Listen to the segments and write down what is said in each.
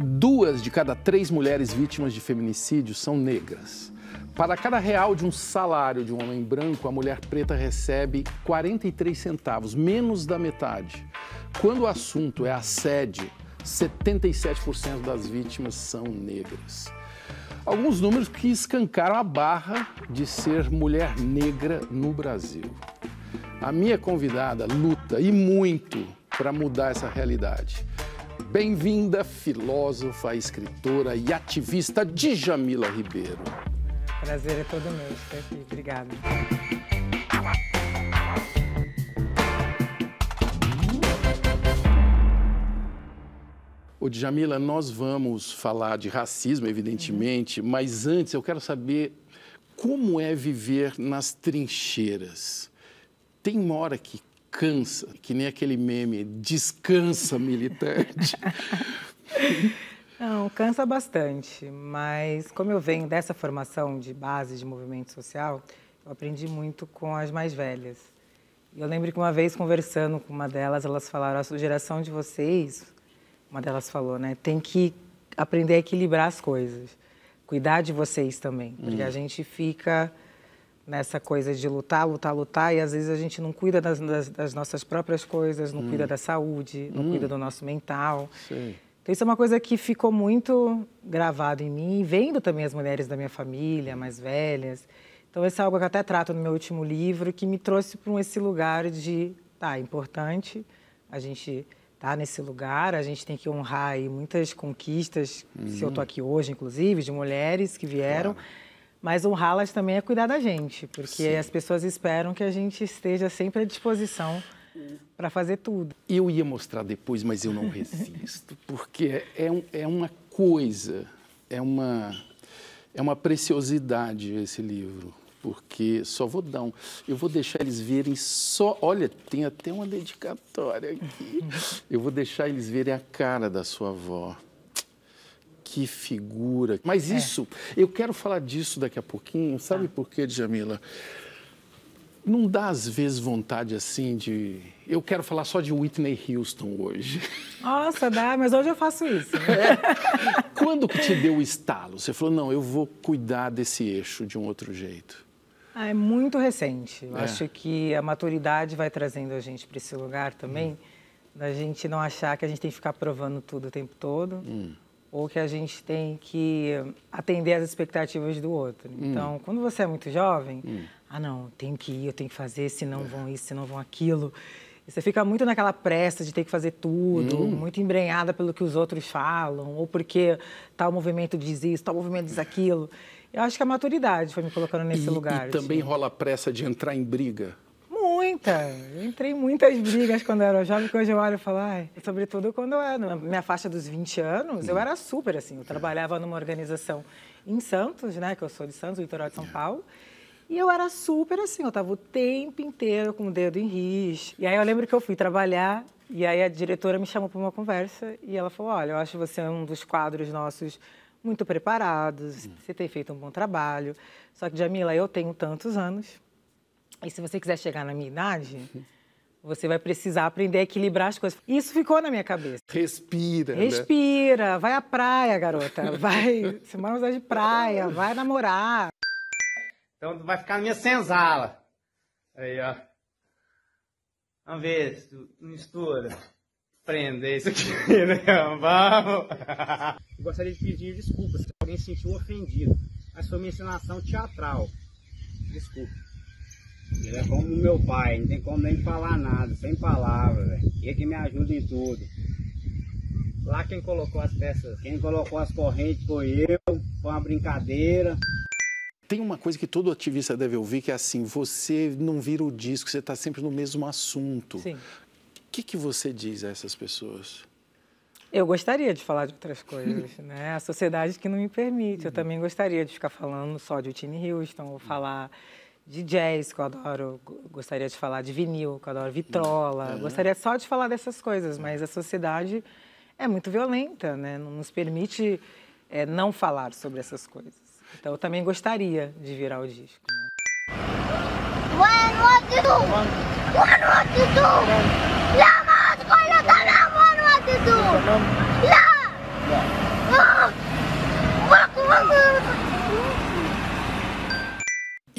duas de cada três mulheres vítimas de feminicídio são negras. Para cada real de um salário de um homem branco, a mulher preta recebe 43 centavos, menos da metade. Quando o assunto é assédio, 77% das vítimas são negras. Alguns números que escancaram a barra de ser mulher negra no Brasil. A minha convidada luta e muito para mudar essa realidade. Bem-vinda, filósofa, escritora e ativista Djamila Ribeiro. Prazer é todo meu estar aqui. Obrigada. Ô, Djamila, nós vamos falar de racismo, evidentemente, uhum. mas antes eu quero saber como é viver nas trincheiras. Tem uma hora que cansa, que nem aquele meme, descansa militante. Não, cansa bastante, mas como eu venho dessa formação de base de movimento social, eu aprendi muito com as mais velhas. Eu lembro que uma vez conversando com uma delas, elas falaram: a geração de vocês, uma delas falou, né, tem que aprender a equilibrar as coisas, cuidar de vocês também, porque hum. a gente fica nessa coisa de lutar, lutar, lutar, e às vezes a gente não cuida das, das, das nossas próprias coisas, não hum. cuida da saúde, não hum. cuida do nosso mental. Sim. Então isso é uma coisa que ficou muito gravado em mim, vendo também as mulheres da minha família, hum. mais velhas. Então isso é algo que eu até trato no meu último livro, que me trouxe para esse lugar de, tá, importante a gente tá nesse lugar, a gente tem que honrar aí muitas conquistas, hum. se eu tô uhum. aqui hoje, inclusive, de mulheres que vieram. Claro mas honrá-las também é cuidar da gente, porque Sim. as pessoas esperam que a gente esteja sempre à disposição para fazer tudo. Eu ia mostrar depois, mas eu não resisto, porque é, é, um, é uma coisa, é uma, é uma preciosidade esse livro porque só vou dar um. Eu vou deixar eles verem só. Olha, tem até uma dedicatória aqui. Eu vou deixar eles verem a cara da sua avó que figura. Mas é. isso, eu quero falar disso daqui a pouquinho. Sabe ah. por quê, Jamila? Não dá às vezes vontade assim de. Eu quero falar só de Whitney Houston hoje. Nossa, dá, mas hoje eu faço isso. Né? É. Quando que te deu o estalo? Você falou, não, eu vou cuidar desse eixo de um outro jeito. Ah, é muito recente. Eu é. acho que a maturidade vai trazendo a gente para esse lugar também, hum. da gente não achar que a gente tem que ficar provando tudo o tempo todo. Hum ou que a gente tem que atender às expectativas do outro. Hum. Então, quando você é muito jovem, hum. ah, não, tenho que ir, eu tenho que fazer, se não vão isso, se não vão aquilo. E você fica muito naquela pressa de ter que fazer tudo, hum. muito embrenhada pelo que os outros falam, ou porque tal movimento diz isso, tal movimento diz aquilo. Eu acho que a maturidade foi me colocando nesse e, lugar. E também assim. rola a pressa de entrar em briga muita. Eu entrei em muitas brigas quando eu era jovem, que hoje eu olho e falo, ai. Sobretudo quando eu era na minha faixa dos 20 anos, eu uhum. era super assim. Eu trabalhava numa organização em Santos, né? Que eu sou de Santos, litoral de São é. Paulo. E eu era super assim, eu tava o tempo inteiro com o dedo em ris. E aí eu lembro que eu fui trabalhar e aí a diretora me chamou para uma conversa e ela falou: "Olha, eu acho você é um dos quadros nossos muito preparados, uhum. você tem feito um bom trabalho. Só que Jamila, eu tenho tantos anos, e se você quiser chegar na minha idade, você vai precisar aprender a equilibrar as coisas. Isso ficou na minha cabeça. Respira. Né? Respira. Né? Vai à praia, garota. Vai. Semana vai de praia. Vai namorar. Então vai ficar na minha senzala. Aí, ó. Vamos ver se tu mistura. Prender isso aqui, né? Vamos. Eu gostaria de pedir desculpas se alguém se sentiu ofendido. Mas foi uma ensinação teatral. Desculpa. Ele é como meu pai, não tem como nem falar nada, sem palavras, velho. é que me ajuda em tudo. Lá quem colocou as peças? Quem colocou as correntes foi eu, foi uma brincadeira. Tem uma coisa que todo ativista deve ouvir, que é assim, você não vira o disco, você está sempre no mesmo assunto. Sim. O que, que você diz a essas pessoas? Eu gostaria de falar de outras coisas, né? A sociedade que não me permite. Eu uhum. também gostaria de ficar falando só de Whitney Houston, ou uhum. falar de jazz, que eu adoro, gostaria de falar de vinil, que eu adoro vitrola, uhum. gostaria só de falar dessas coisas, mas a sociedade é muito violenta, né? Não nos permite é, não falar sobre essas coisas. Então eu também gostaria de virar o disco. Né? One,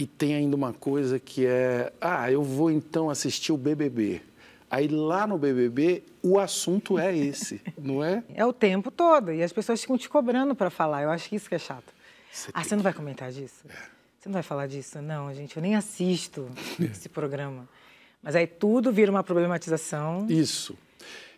e tem ainda uma coisa que é, ah, eu vou então assistir o BBB. Aí lá no BBB o assunto é esse, não é? É o tempo todo e as pessoas ficam te cobrando para falar. Eu acho que isso que é chato. Você ah, você não vai comentar disso? É. Você não vai falar disso? Não, gente, eu nem assisto é. esse programa. Mas aí tudo vira uma problematização. Isso.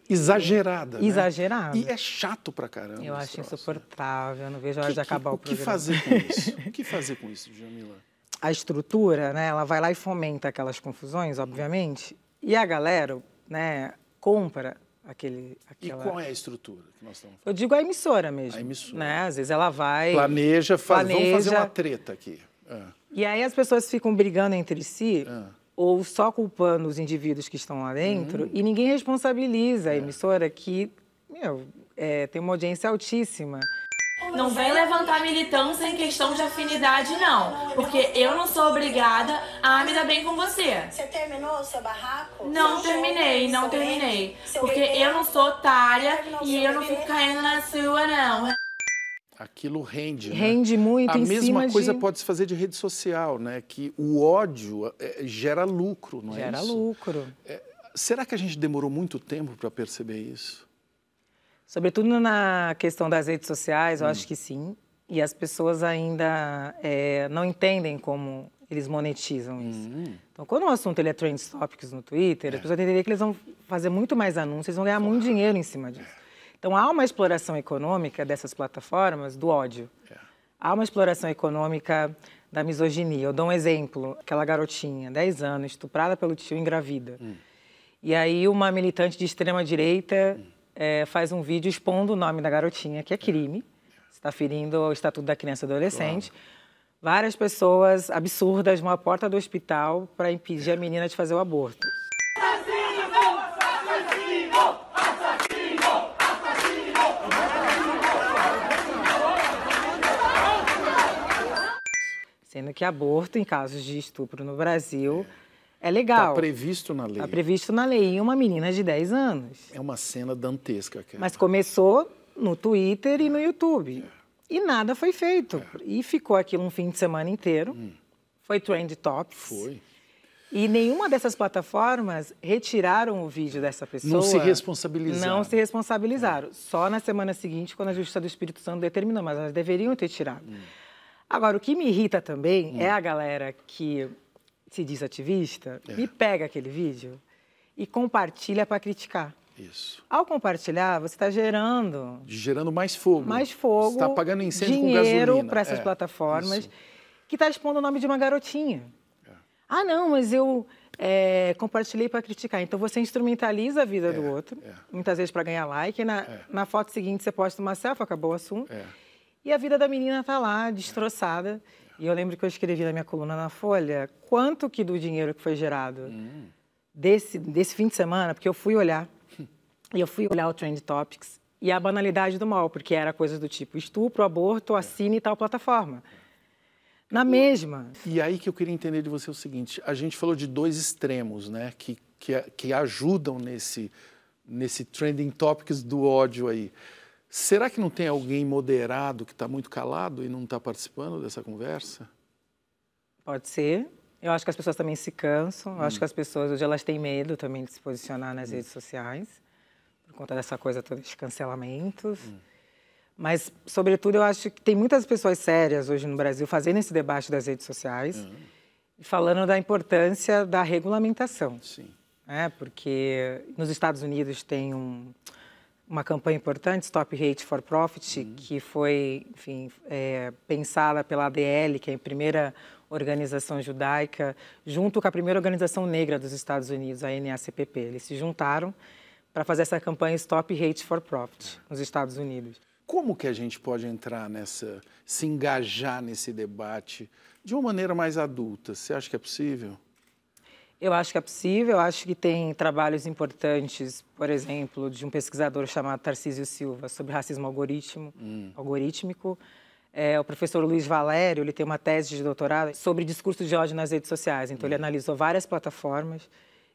Exagerada. Né? Exagerada. E é chato pra caramba. Eu acho troço, né? insuportável, né? não vejo a hora que, de acabar que, o, o programa. O que fazer com isso? o que fazer com isso, Jamila? a estrutura, né, ela vai lá e fomenta aquelas confusões, obviamente, e a galera, né, compra aquele aquela... E qual é a estrutura que nós estamos falando? Eu digo a emissora mesmo. A emissora. Né? Às vezes ela vai planeja, faz, planeja... vamos fazer uma treta aqui. É. E aí as pessoas ficam brigando entre si. É. Ou só culpando os indivíduos que estão lá dentro, hum. e ninguém responsabiliza a é. emissora que meu, é, tem uma audiência altíssima não vem levantar militância em questão de afinidade, não. Porque eu não sou obrigada a me dar bem com você. Você terminou o seu barraco? Não terminei, não terminei. Porque eu não sou otária e eu não fico caindo na sua, não aquilo rende. Né? Rende muito. A mesma coisa de... pode se fazer de rede social, né? Que o ódio é, gera lucro, não é gera é isso? Gera lucro. É, será que a gente demorou muito tempo para perceber isso? Sobretudo na questão das redes sociais, eu hum. acho que sim. E as pessoas ainda é, não entendem como eles monetizam isso. Hum. Então, quando o assunto ele é trend topics no Twitter, é. as pessoas entendem que eles vão fazer muito mais anúncios, eles vão ganhar muito dinheiro em cima disso. É. Então, há uma exploração econômica dessas plataformas do ódio. É. Há uma exploração econômica da misoginia. Eu dou um exemplo. Aquela garotinha, 10 anos, estuprada pelo tio, engravida. Hum. E aí uma militante de extrema direita hum é, faz um vídeo expondo o nome da garotinha, que é crime, é. está ferindo o Estatuto da Criança e Adolescente. Claro. Várias pessoas absurdas vão à porta do hospital para impedir a menina de fazer o aborto. Sendo que aborto, em casos de estupro no Brasil, é legal. Está previsto na lei. Está previsto na lei em uma menina de 10 anos. É uma cena dantesca. Cara. Mas começou no Twitter e no é. YouTube. É. E nada foi feito. É. E ficou aquilo um fim de semana inteiro. Hum. Foi trend Top. Foi. E nenhuma dessas plataformas retiraram o vídeo dessa pessoa. Não se responsabilizaram. Não se responsabilizaram. É. Só na semana seguinte, quando a Justiça do Espírito Santo determinou, mas elas deveriam ter tirado. Hum. Agora, o que me irrita também hum. é a galera que se diz ativista é. e pega aquele vídeo e compartilha para criticar. Isso. Ao compartilhar, você está gerando. Gerando mais fogo. Mais fogo. Está pagando incêndio dinheiro para essas é, plataformas isso. que está expondo o nome de uma garotinha. É. Ah, não, mas eu é, compartilhei para criticar. Então você instrumentaliza a vida do é, outro, é. muitas vezes para ganhar like. Na, é. na, foto seguinte você posta uma selfie, acabou o assunto. E a vida da menina está lá, destroçada. E eu lembro que eu escrevi na minha coluna na Folha quanto que do dinheiro que foi gerado hum. desse, desse fim de semana, porque eu fui olhar, e eu fui olhar o Trend Topics, e a banalidade do mal, porque era coisas do tipo estupro, aborto, assine tal plataforma. Na mesma. E aí que eu queria entender de você o seguinte: a gente falou de dois extremos, né, que, que, que ajudam nesse, nesse trending topics do ódio aí. Será que não tem alguém moderado que está muito calado e não está participando dessa conversa? Pode ser. Eu acho que as pessoas também se cansam. Eu hum. acho que as pessoas hoje elas têm medo também de se posicionar nas hum. redes sociais por conta dessa coisa toda de cancelamentos. Hum. Mas, sobretudo, eu acho que tem muitas pessoas sérias hoje no Brasil fazendo esse debate das redes sociais hum. e falando da importância da regulamentação. Sim. É, porque nos Estados Unidos tem um, uma campanha importante, Stop Hate for Profit, uhum. que foi enfim, é, pensada pela ADL, que é a primeira organização judaica, junto com a primeira organização negra dos Estados Unidos, a NACPP. Eles se juntaram para fazer essa campanha Stop Hate for Profit é. nos Estados Unidos. Como que a gente pode entrar nessa, se engajar nesse debate de uma maneira mais adulta? Você acha que é possível? Eu acho que é possível, eu acho que tem trabalhos importantes, por exemplo, de um pesquisador chamado Tarcísio Silva, sobre racismo algoritmo, hum. algorítmico. É, o professor Luiz Valério, ele tem uma tese de doutorado sobre discurso de ódio nas redes sociais. Então, hum. ele analisou várias plataformas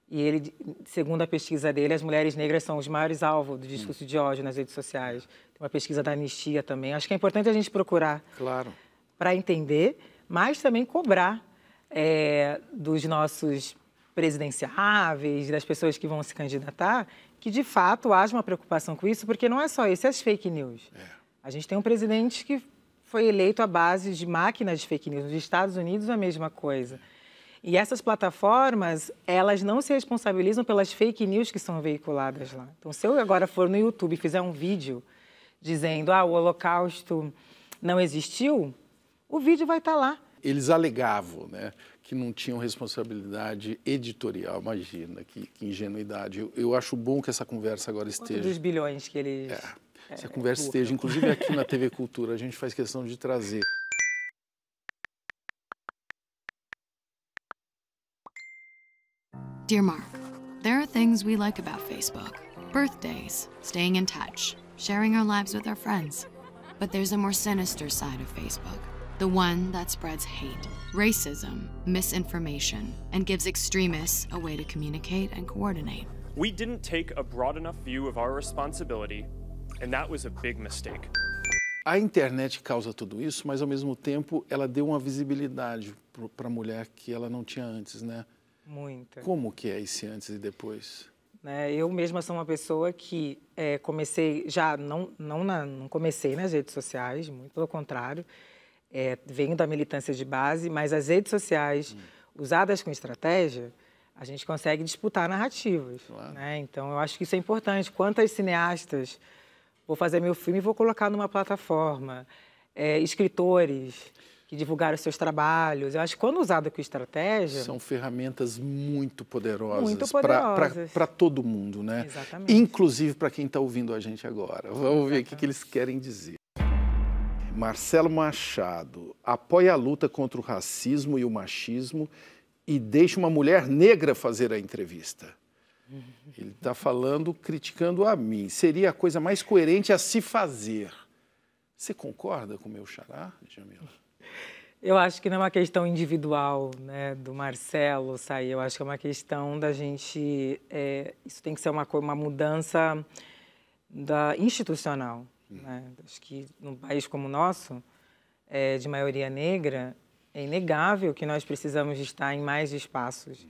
e ele, segundo a pesquisa dele, as mulheres negras são os maiores alvos do hum. discurso hum. de ódio nas redes sociais. Tem uma pesquisa da Anistia também. Acho que é importante a gente procurar claro. para entender, mas também cobrar é, dos nossos presidenciáveis, das pessoas que vão se candidatar, que de fato haja uma preocupação com isso, porque não é só isso, é as fake news. É. A gente tem um presidente que foi eleito à base de máquinas de fake news. Nos Estados Unidos, a mesma coisa. E essas plataformas, elas não se responsabilizam pelas fake news que são veiculadas lá. Então, se eu agora for no YouTube e fizer um vídeo dizendo ah, o Holocausto não existiu, o vídeo vai estar tá lá eles alegavam né, que não tinham responsabilidade editorial. Imagina, que, que ingenuidade. Eu, eu, acho bom que essa conversa agora esteja. Quanto dos bilhões que eles. É, é essa é, conversa esteja, inclusive aqui na TV Cultura, a gente faz questão de trazer. Dear Mark, there are things we like about Facebook birthdays, staying in touch, sharing our lives with our friends. But there's a more sinister side of Facebook the one that spreads hate, racism, misinformation, and gives extremists a way to communicate and coordinate. We didn't take a broad enough view of our responsibility, and that was a big mistake. A internet causa tudo isso, mas ao mesmo tempo ela deu uma visibilidade para a mulher que ela não tinha antes, né? Muita. Como que é esse antes e depois? É, eu mesma sou uma pessoa que é, comecei já não não, na, não comecei nas redes sociais, muito pelo contrário é, venho da militância de base, mas as redes sociais hum. usadas com estratégia, a gente consegue disputar narrativas. Claro. Né? Então, eu acho que isso é importante. Quantas cineastas vou fazer meu filme e vou colocar numa plataforma? É, escritores que divulgaram seus trabalhos. Eu acho que quando usada com estratégia. São ferramentas muito poderosas, muito poderosas. para todo mundo, né? Exatamente. Inclusive para quem está ouvindo a gente agora. Vamos Exatamente. ver o que, que eles querem dizer. Marcelo Machado apoia a luta contra o racismo e o machismo e deixa uma mulher negra fazer a entrevista. Ele está falando, criticando a mim. Seria a coisa mais coerente a se fazer. Você concorda com o meu xará, Jamila? Eu acho que não é uma questão individual né, do Marcelo sair. Eu acho que é uma questão da gente. É, isso tem que ser uma, uma mudança da, institucional. Uhum. Né? Acho que num país como o nosso, é, de maioria negra, é inegável que nós precisamos estar em mais espaços,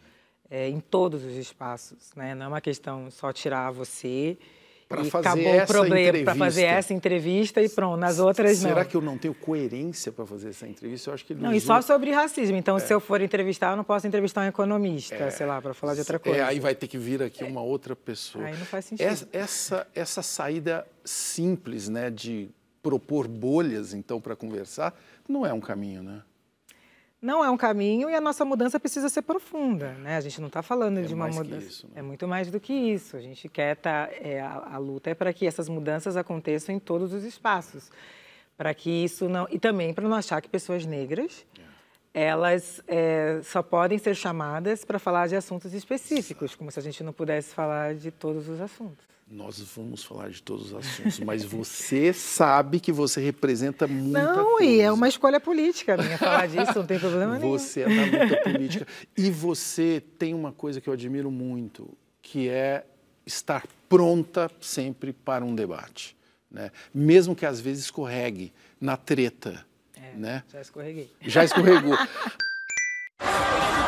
é, em todos os espaços. Né? Não é uma questão só tirar você para fazer essa problema, Para fazer essa entrevista e pronto, nas outras Será não. Será que eu não tenho coerência para fazer essa entrevista? Eu acho que não. Não, e só sobre racismo. Então, é. se eu for entrevistar, eu não posso entrevistar um economista, é. sei lá, para falar de outra é, coisa. É, aí vai ter que vir aqui uma outra pessoa. Aí não faz sentido. Essa, essa, essa saída simples, né, de propor bolhas, então, para conversar, não é um caminho, né? não é um caminho e a nossa mudança precisa ser profunda, né? A gente não está falando é de uma mudança. Isso, né? É muito mais do que isso. A gente quer tá, é, a, a, luta é para que essas mudanças aconteçam em todos os espaços, para que isso não e também para não achar que pessoas negras é. elas é, só podem ser chamadas para falar de assuntos específicos, como se a gente não pudesse falar de todos os assuntos. Nós vamos falar de todos os assuntos, mas você sabe que você representa muita Não, coisa. e é uma escolha política minha falar disso, não tem problema nenhum. Você é da luta política. E você tem uma coisa que eu admiro muito, que é estar pronta sempre para um debate. Né? Mesmo que às vezes escorregue na treta. É, né? Já escorreguei. Já escorregou.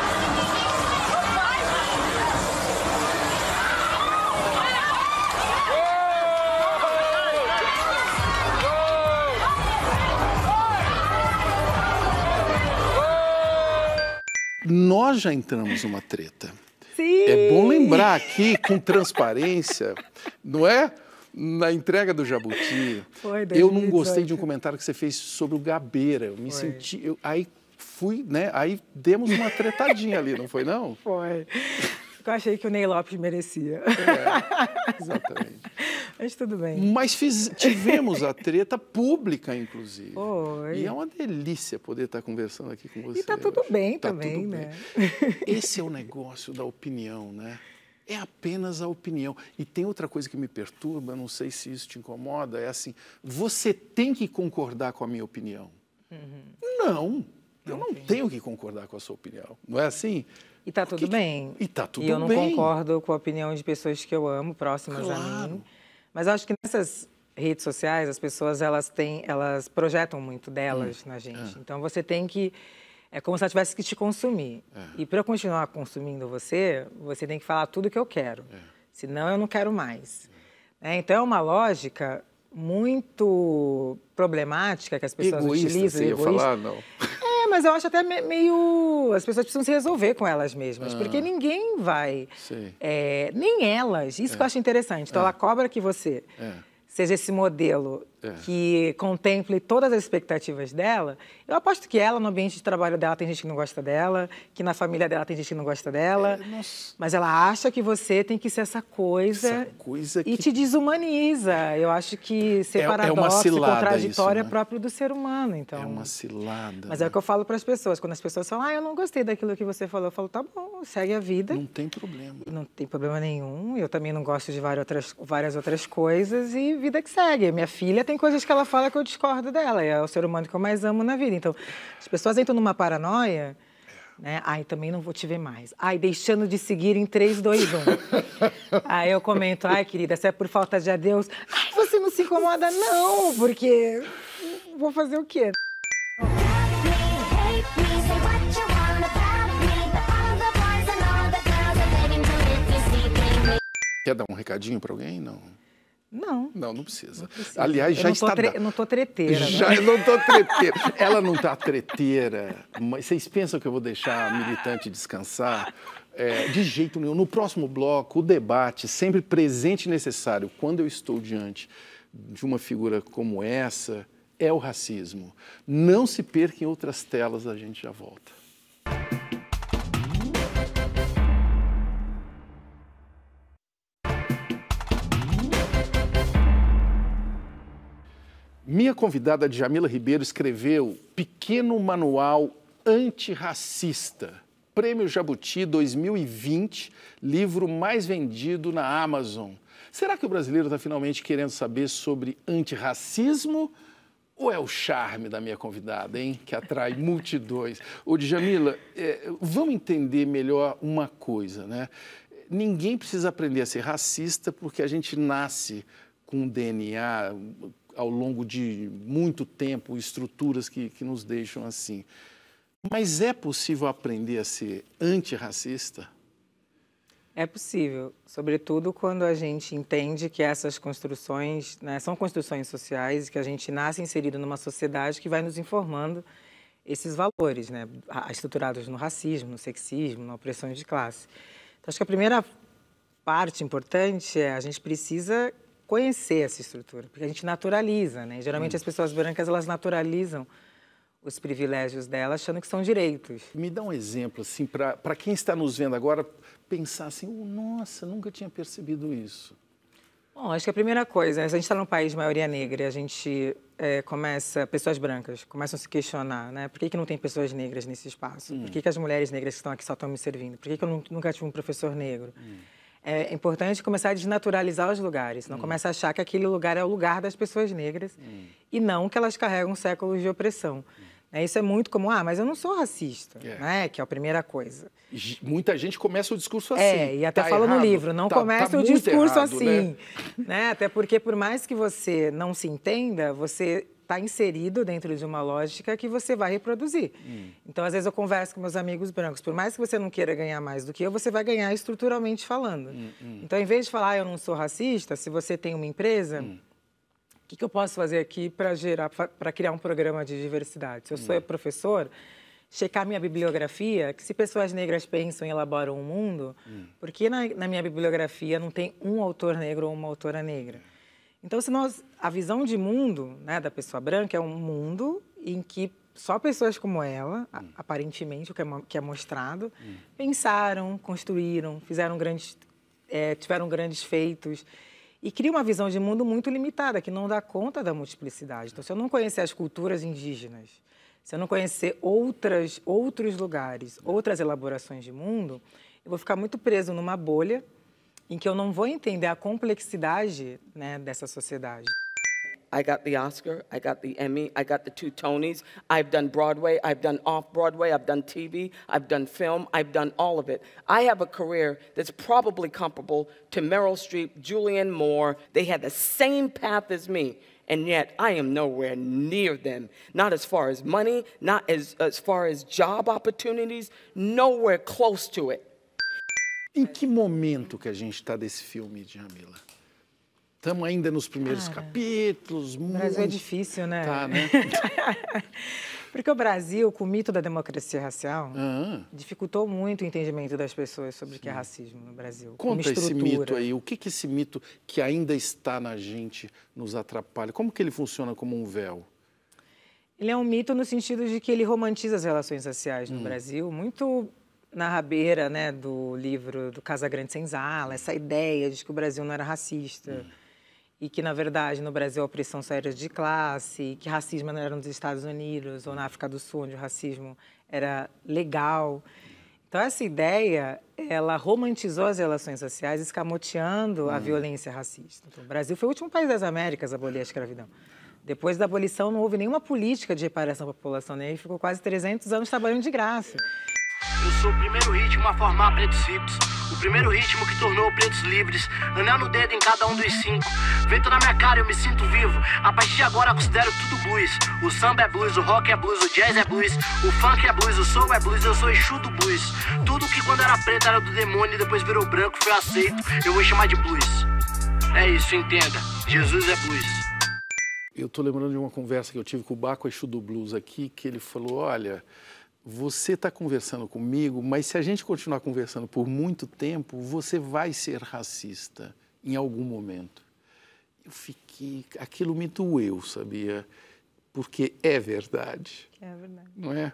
nós já entramos numa treta. É Sim. É bom lembrar aqui, com transparência, não é? Na entrega do Jabuti, Foi, eu não gostei de um comentário que você fez sobre o Gabeira. Eu me Foi. senti. Eu, aí fui, né? Aí demos uma tretadinha ali, não foi não? Foi. Eu achei que o Ney Lopes merecia. É, exatamente. Mas tudo bem. Mas fiz, tivemos a treta pública, inclusive. Oi. E é uma delícia poder estar conversando aqui com você. E está tudo bem tá também, tudo né? Bem. Esse é o negócio da opinião, né? É apenas a opinião. E tem outra coisa que me perturba, não sei se isso te incomoda, é assim, você tem que concordar com a minha opinião. Uhum. Não, eu não tenho que concordar com a sua opinião. Não é assim? E está tudo bem. E está tudo bem. E eu não bem. concordo com a opinião de pessoas que eu amo, próximas claro. a mim. Mas acho que nessas redes sociais as pessoas elas têm, elas projetam muito delas hum. na gente. É. Então você tem que é como se ela tivesse que te consumir. É. E para eu continuar consumindo você, você tem que falar tudo o que eu quero. É. Senão eu não quero mais. É. Né? então é uma lógica muito problemática que as pessoas egoísta, utilizam. egoísta. falar, não mas eu acho até meio. As pessoas precisam se resolver com elas mesmas, ah. porque ninguém vai. É, nem elas. Isso é. que eu é. acho interessante. Então, é. ela cobra que você é. seja esse modelo é. que contemple todas as expectativas dela, eu aposto que ela, no ambiente de trabalho dela, tem gente que não gosta dela, que na família dela tem gente que não gosta dela. É, mas... mas ela acha que você tem que ser essa coisa, essa coisa que... e te desumaniza. Eu acho que ser é, é paradoxo, é contraditório isso, né? é próprio do ser humano. Então. É uma cilada. Mas né? é o né? que eu falo para as pessoas. Quando as pessoas falam, ah, eu não gostei daquilo que você falou, eu falo, tá bom, segue a vida. Não tem problema. Não tem problema nenhum. Eu também não gosto de várias outras, várias outras coisas e vida que segue. Minha filha tem coisas que ela fala que eu discordo dela. É o ser humano que eu mais amo na vida. Então, as pessoas entram numa paranoia. Né? Ai, também não vou te ver mais. Ai, deixando de seguir em 3, 2, 1. Aí eu comento, ai, querida, se é por falta de adeus. Ai, você não se incomoda, não, porque vou fazer o quê? Quer dar um recadinho para alguém? Não. Não. Não, não precisa. Não precisa. Aliás, já está. Tre... Eu não estou treteira. Já, né? Eu não estou treteira. Ela não está treteira. Mas vocês pensam que eu vou deixar a militante descansar? É, de jeito nenhum. No próximo bloco, o debate, sempre presente e necessário, quando eu estou diante de uma figura como essa, é o racismo. Não se perca em outras telas, a gente já volta. Minha convidada Djamila Ribeiro escreveu Pequeno Manual Antirracista, Prêmio Jabuti 2020, livro mais vendido na Amazon. Será que o brasileiro está finalmente querendo saber sobre antirracismo? Ou é o charme da minha convidada, hein? Que atrai multidões. Ô, Djamila, é, vamos entender melhor uma coisa, né? Ninguém precisa aprender a ser racista porque a gente nasce com DNA, ao longo de muito tempo estruturas que, que nos deixam assim. Mas é possível aprender a ser antirracista? É possível, sobretudo quando a gente entende que essas construções né, são construções sociais, que a gente nasce inserido numa sociedade que vai nos informando esses valores, né, estruturados no racismo, no sexismo, na opressão de classe. Então, acho que a primeira parte importante é a gente precisa conhecer essa estrutura, porque a gente naturaliza, né? Geralmente hum. as pessoas brancas, elas naturalizam os privilégios dela, achando que são direitos. Me dá um exemplo, assim, para quem está nos vendo agora, pensar assim, oh, nossa, nunca tinha percebido isso. Bom, acho que a primeira coisa, a gente está num país de maioria negra, e a gente é, começa, pessoas brancas começam a se questionar, né? Por que, que não tem pessoas negras nesse espaço? Hum. Por que, que as mulheres negras que estão aqui só estão me servindo? Por que, que eu nunca tive um professor negro? Hum é importante começar a desnaturalizar os lugares, não hum. começar a achar que aquele lugar é o lugar das pessoas negras hum. e não que elas carregam séculos de opressão. Hum. Né? Isso é muito como ah, mas eu não sou racista, é. né? que é a primeira coisa. Muita gente começa o discurso é, assim. É, e até tá fala errado. no livro, não tá, tá começa tá o discurso errado, né? assim. Né? né? Até porque, por mais que você não se entenda, você está inserido dentro de uma lógica que você vai reproduzir. Hum. Então, às vezes, eu converso com meus amigos brancos. Por mais que você não queira ganhar mais do que eu, você vai ganhar estruturalmente falando. Hum, hum. Então, em vez de falar, ah, eu não sou racista, se você tem uma empresa. Hum. O que, que, eu posso fazer aqui para gerar, para criar um programa de diversidade? Se eu sou hum. professor, checar minha bibliografia, que se pessoas negras pensam e elaboram o um mundo, hum. por que na, na, minha bibliografia não tem um autor negro ou uma autora negra? Então, se nós, a visão de mundo né, da pessoa branca é um mundo em que só pessoas como ela, hum. aparentemente, o que é, que é mostrado, hum. pensaram, construíram, fizeram grandes, é, tiveram grandes feitos e cria uma visão de mundo muito limitada, que não dá conta da multiplicidade. Então, se eu não conhecer as culturas indígenas, se eu não conhecer outras, outros lugares, é. outras elaborações de mundo, eu vou ficar muito preso numa bolha em que eu não vou entender a complexidade né, dessa sociedade. I got the Oscar, I got the Emmy, I got the two Tonys. I've done Broadway, I've done off Broadway, I've done TV, I've done film, I've done all of it. I have a career that's probably comparable to Meryl Streep, Julianne Moore. They had the same path as me. And yet, I am nowhere near them. Not as far as money, not as, as far as job opportunities, nowhere close to it. Em que momento que a gente está desse filme, Jamila? Estamos ainda nos primeiros Cara, capítulos. O Brasil muito... é difícil, né? Tá, né? Porque o Brasil, com o mito da democracia racial, ah. dificultou muito o entendimento das pessoas sobre o que é racismo no Brasil. Conta esse mito aí. O que, que esse mito que ainda está na gente nos atrapalha? Como que ele funciona como um véu? Ele é um mito no sentido de que ele romantiza as relações raciais no hum. Brasil, muito na rabeira né, do livro do Casagrande Senzala, essa ideia de que o Brasil não era racista. Hum. E que, na verdade, no Brasil a opressão só era de classe, que racismo não era nos Estados Unidos ou na África do Sul, onde o racismo era legal. Então, essa ideia, ela romantizou as relações sociais, escamoteando a hum. violência racista. Então, o Brasil foi o último país das Américas a abolir a escravidão. Depois da abolição, não houve nenhuma política de reparação à população nem né? ficou quase 300 anos trabalhando de graça. Eu sou o primeiro ritmo a formar pretos hits. O primeiro ritmo que tornou pretos livres. Anel no dedo em cada um dos cinco. Vento na minha cara, eu me sinto vivo. A partir de agora considero tudo blues. O samba é blues, o rock é blues, o jazz é blues, o funk é blues, o soul é blues, eu sou Exu do blues. Tudo que quando era preto era do demônio e depois virou branco, foi aceito. Eu vou chamar de blues. É isso, entenda. Jesus é blues eu tô lembrando de uma conversa que eu tive com o Baco Exu do Blues aqui, que ele falou, olha, você está conversando comigo, mas se a gente continuar conversando por muito tempo, você vai ser racista em algum momento. Eu fiquei, aquilo me doeu, sabia? Porque é verdade. É verdade. Não é?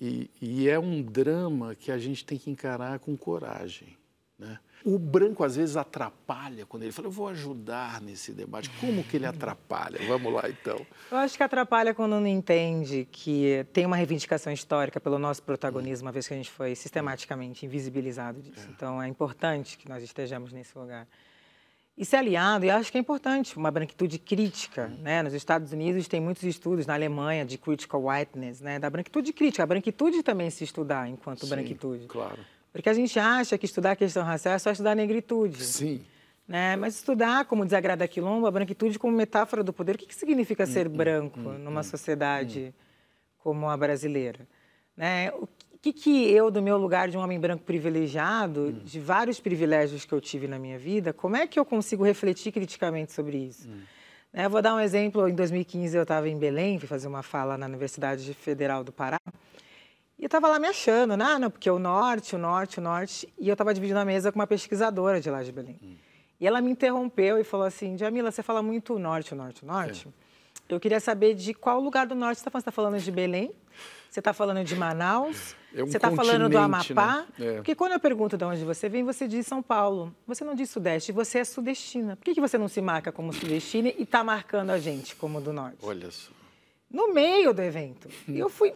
E, e é um drama que a gente tem que encarar com coragem, né? O branco às vezes atrapalha quando ele fala, eu vou ajudar nesse debate. Como que ele atrapalha? Vamos lá então. Eu acho que atrapalha quando não entende que tem uma reivindicação histórica pelo nosso protagonismo, uma vez que a gente foi sistematicamente invisibilizado disso. É. Então é importante que nós estejamos nesse lugar. E ser aliado, eu acho que é importante, uma branquitude crítica. Hum. Né? Nos Estados Unidos tem muitos estudos, na Alemanha, de critical whiteness, né? da branquitude crítica. A branquitude também se estudar enquanto Sim, branquitude. claro. Porque a gente acha que estudar a questão racial é só estudar a negritude. Sim. Né? Mas estudar como desagrada quilombo, a branquitude como metáfora do poder, o que, que significa ser hum, hum branco hum, numa hum, sociedade hum. como a brasileira? Né? O que, que eu, do meu lugar de um homem branco privilegiado, hum. de vários privilégios que eu tive na minha vida, como é que eu consigo refletir criticamente sobre isso? Né? Eu vou dar um exemplo. Em 2015, eu estava em Belém, fui fazer uma fala na Universidade Federal do Pará. E eu estava lá me achando, né? Ah, não, porque o norte, o norte, o norte. E eu estava dividindo a mesa com uma pesquisadora de lá de Belém. Hum. E ela me interrompeu e falou assim: Jamila, você fala muito o norte, o norte, o norte. É. Eu queria saber de qual lugar do norte você está falando. Você está falando de Belém? Você está falando de Manaus? É um você está falando do né? Amapá? Né? É. Porque quando eu pergunto de onde você vem, você diz São Paulo. Você não diz Sudeste, você é Sudestina. Por que, que você não se marca como Sudestina e está marcando a gente como do Norte? Olha só. No meio do evento. Hum. Eu fui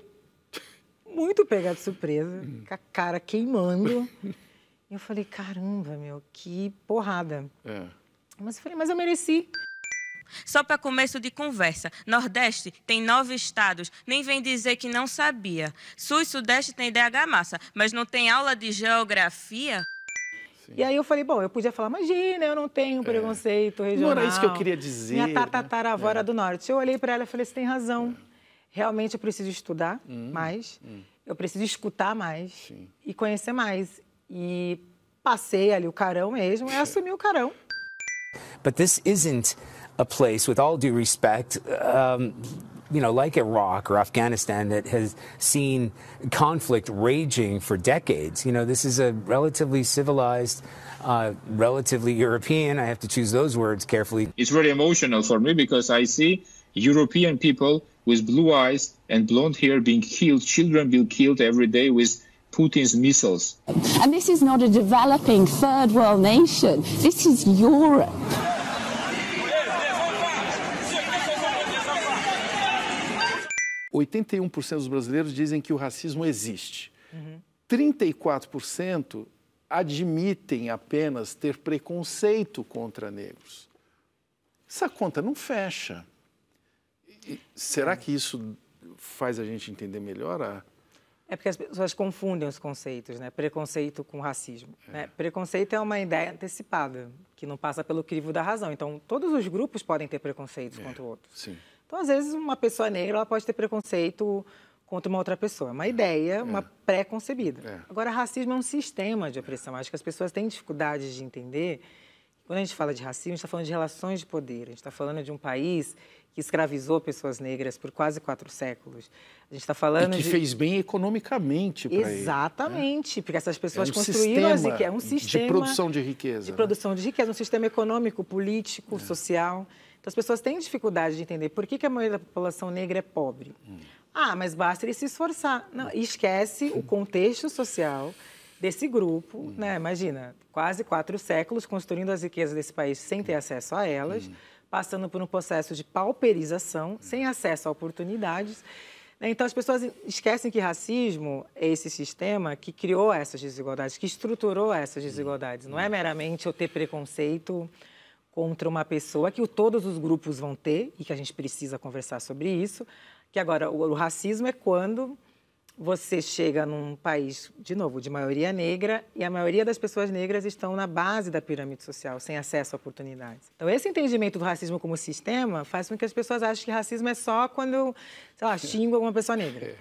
muito pegada de surpresa, hum. com a cara queimando. e eu falei, caramba, meu, que porrada. É. Mas eu falei, mas eu mereci. Só para começo de conversa, Nordeste tem nove estados, nem vem dizer que não sabia. Sul e Sudeste tem DH massa, mas não tem aula de geografia? Sim. E aí eu falei, bom, eu podia falar, imagina, eu não tenho é. preconceito regional. Não era isso que eu queria dizer. Minha tataravó né? era é. do Norte. Eu olhei para ela e falei, você tem razão. É realmente eu preciso estudar hum, hum, mais, hum. eu preciso escutar mais Sim. e conhecer mais. E passei ali o carão mesmo e é assumi o carão. But this isn't a place, with all due respect, um, you know, like Iraq or Afghanistan, that has seen conflict raging for decades. You know, this is a relatively civilized, uh, relatively European. I have to choose those words carefully. It's really emotional for me because I see European people with blue eyes and blonde hair being killed, children being killed every day with Putin's missiles. And this is not a developing third world nation, this is Europe. ...81% dos brasileiros dizem que o racismo existe. Uhum. 34% admitem apenas ter preconceito contra negros. Essa conta não fecha será que isso faz a gente entender melhor a, é porque as pessoas confundem os conceitos, né? Preconceito com racismo. É. Né? Preconceito é uma ideia antecipada, que não passa pelo crivo da razão. Então, todos os grupos podem ter preconceitos é. contra outro. Sim. Então, às vezes, uma pessoa negra ela pode ter preconceito contra uma outra pessoa. É uma ideia, é. uma pré-concebida. É. Agora, racismo é um sistema de opressão. Acho que as pessoas têm dificuldade de entender quando a gente fala de racismo, a gente está falando de relações de poder, a gente está falando de um país que escravizou pessoas negras por quase quatro séculos. A gente está falando e que de... fez bem economicamente para né? Exatamente, ele, porque essas é pessoas é um construíram É um sistema de produção de riqueza. De né? produção de riqueza, um sistema econômico, político, é. social. Então as pessoas têm dificuldade de entender por que, que a maioria da população negra é pobre. Hum. Ah, mas basta ele se esforçar. Não, esquece hum. o contexto social desse grupo, uhum. né? Imagina, quase quatro séculos construindo as riquezas desse país sem ter hum. acesso a elas, uhum. passando por um processo de pauperização, uhum. sem acesso a oportunidades. Né? Então, as pessoas esquecem que racismo é esse sistema que criou essas desigualdades, que estruturou essas hum. desigualdades. Não é hum. meramente eu ter preconceito contra uma pessoa que todos os grupos vão ter e que a gente precisa conversar sobre isso. Que agora o racismo é quando você chega num país, de novo, de maioria negra, e a maioria das pessoas negras estão na base da pirâmide social, sem acesso a oportunidades. Então, esse entendimento do racismo como sistema faz com que as pessoas achem que racismo é só quando, sei lá, xingo alguma pessoa negra. É.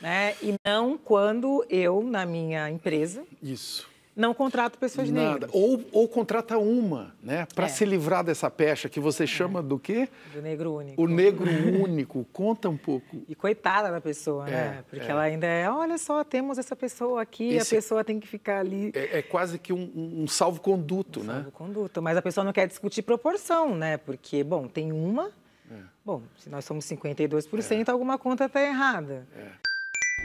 Né? E não quando eu, na minha empresa. Isso não contrata pessoas Nada. negras. Ou, ou contrata uma, né? Para é. se livrar dessa pecha que você chama é. do quê? Do negro único. O negro único. Conta um pouco. E coitada da pessoa, é, né? É. Porque ela ainda é, olha só, temos essa pessoa aqui, Esse... a pessoa tem que ficar ali. É, é quase que um, um salvo-conduto, um né? Salvo-conduto. Mas a pessoa não quer discutir proporção, né? Porque, bom, tem uma. Bom, se nós somos 52%, alguma conta está errada.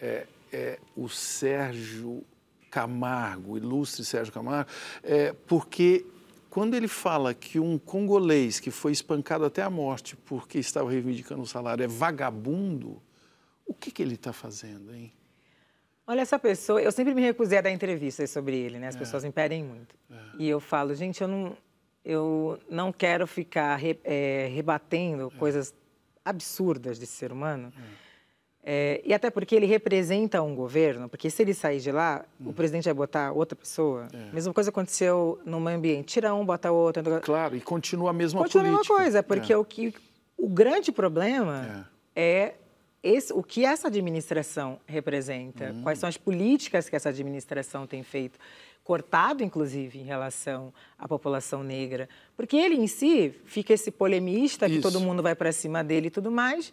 é, é o Sérgio Camargo, o ilustre Sérgio Camargo, é, porque quando ele fala que um congolês que foi espancado até a morte porque estava reivindicando o salário é vagabundo, o que, que ele está fazendo, hein? Olha, essa pessoa, eu sempre me recusei a dar entrevistas sobre ele, né? As é. pessoas me pedem muito. É. E eu falo, gente, eu não, eu não quero ficar re, eh, é, rebatendo coisas absurdas desse ser humano. É. É, e até porque ele representa um governo, porque se ele sair de lá, hum. o presidente vai botar outra pessoa. É. Mesma coisa aconteceu no meio ambiente. Tira um, bota outro. Entra... Claro, e continua a mesma coisa. Continua política. a mesma coisa, porque é. o, que, o grande problema é. é, esse, o que essa administração representa, hum. quais são as políticas que essa administração tem feito. Cortado, inclusive, em relação à população negra. Porque ele em si fica esse polemista Isso. que todo mundo vai para cima dele e tudo mais.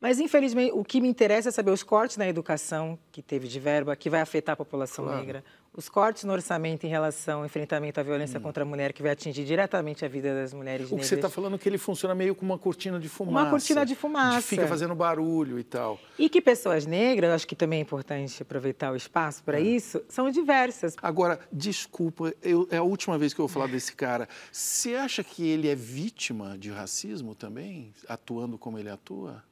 Mas, infelizmente, o que me interessa é saber os cortes na educação que teve de verba, que vai afetar a população claro. negra, os cortes no orçamento em relação ao enfrentamento à violência hum. contra a mulher, que vai atingir diretamente a vida das mulheres negras. O que você está falando é que ele funciona meio como uma cortina de fumaça. Uma cortina de fumaça. Fica fazendo barulho e tal. E que pessoas negras, acho que também é importante aproveitar o espaço para é. isso, são diversas. Agora, desculpa, eu, é a última vez que eu vou falar desse cara. Você acha que ele é vítima de racismo também, atuando como ele atua?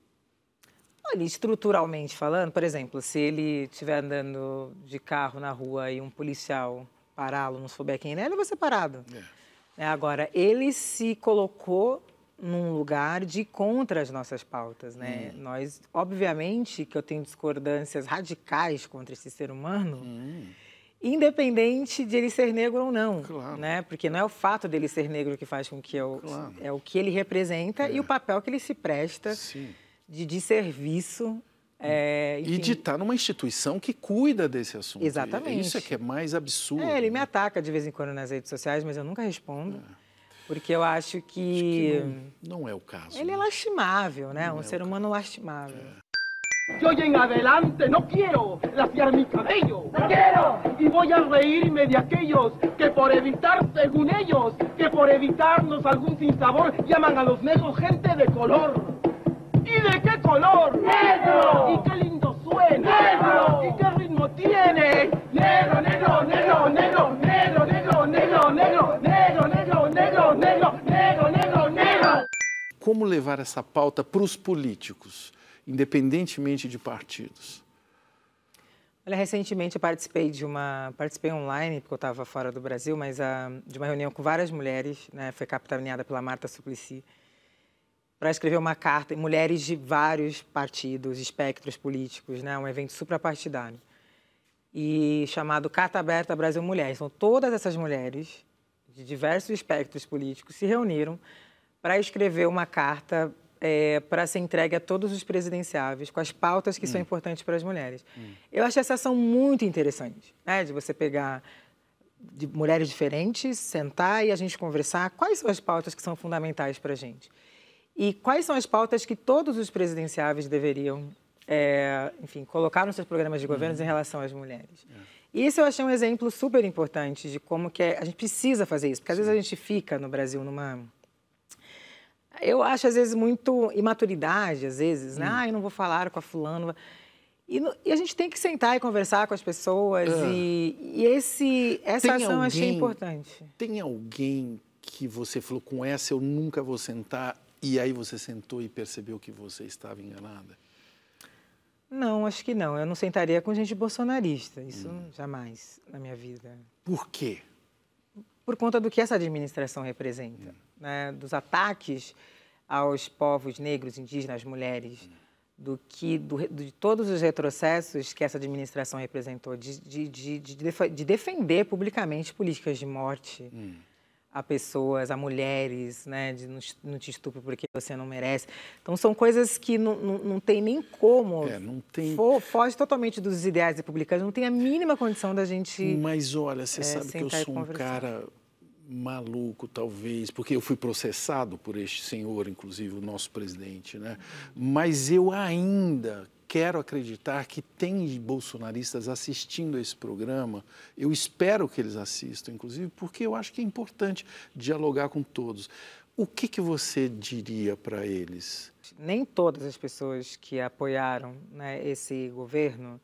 Olha, estruturalmente falando, por exemplo, se ele estiver andando de carro na rua e um policial pará-lo, não souber quem ele é, ele vai ser parado. É. é. Agora, ele se colocou num lugar de contra as nossas pautas, né? Hum. Nós, obviamente, que eu tenho discordâncias radicais contra esse ser humano, hum. independente de ele ser negro ou não, claro. né? Porque não é o fato dele ser negro que faz com que eu claro. é o que ele representa é. e o papel que ele se presta. Sim de, de serviço. É, e de estar tá numa instituição que cuida desse assunto. É Exatamente. Isso é que é mais absurdo. É, ele né? me ataca de vez em quando nas redes sociais, mas eu nunca respondo. É. Porque eu acho que. Acho que não, não, é o caso. Ele é né? é lastimável, né? Não um é ser humano lastimável. É. De hoje em adelante não quero laciar meu cabelo. quero! E vou a reírme de aqueles que por evitar, segundo eles, que por evitarnos algum sinsabor, chamam a los negros gente de color. ¿Y de qué color? Negro. ¿Y qué lindo suena? Negro. ¿Y qué ritmo tiene? Negro, negro, negro, negro, negro, negro, negro, negro, negro, negro, negro, negro, negro, negro, Como levar essa pauta para os políticos, independentemente de partidos? Olha, recentemente eu participei de uma, participei online, porque eu estava fora do Brasil, mas de uma reunião com várias mulheres, né, foi capitaneada pela Marta Suplicy, para escrever uma carta, mulheres de vários partidos, espectros políticos, né? um evento suprapartidário, e chamado Carta Aberta Brasil Mulheres. Então, todas essas mulheres de diversos espectros políticos se reuniram para escrever uma carta é, para ser entregue a todos os presidenciáveis, com as pautas que hum. são importantes para as mulheres. Hum. Eu achei essa ação muito interessante, né? de você pegar de mulheres diferentes, sentar e a gente conversar quais são as pautas que são fundamentais para a gente. E quais são as pautas que todos os presidenciáveis deveriam, é, enfim, colocar nos seus programas de governo uhum. em relação às mulheres? É. Isso eu achei um exemplo super importante de como que é, a gente precisa fazer isso, porque às Sim. vezes a gente fica no Brasil numa eu acho às vezes muito imaturidade, às vezes, né? Hum. Ah, eu não vou falar com a fulano. E, e, a gente tem que sentar e conversar com as pessoas ah. e, e, esse essa tem ação alguém, achei importante. Tem alguém que você falou com essa eu nunca vou sentar e aí você sentou e percebeu que você estava enganada? Não, acho que não. Eu não sentaria com gente bolsonarista. Isso hum. jamais na minha vida. Por quê? Por conta do que essa administração representa, hum. né? dos ataques aos povos negros, indígenas, mulheres, hum. do que do, de todos os retrocessos que essa administração representou, de, de, de, de defender publicamente políticas de morte hum a pessoas, a mulheres, né, de não te estupro porque você não merece. Então são coisas que não, não, não tem nem como. É, não tem. foge totalmente dos ideais republicanos, não tem a mínima condição da gente. Mas olha, você é, sabe que eu sou um cara maluco, talvez, porque eu fui processado por este senhor, inclusive o nosso presidente, né? Uhum. Mas eu ainda quero acreditar que tem bolsonaristas assistindo a esse programa. Eu espero que eles assistam, inclusive, porque eu acho que é importante dialogar com todos. O que, que você diria para eles? Nem todas as pessoas que apoiaram né, esse governo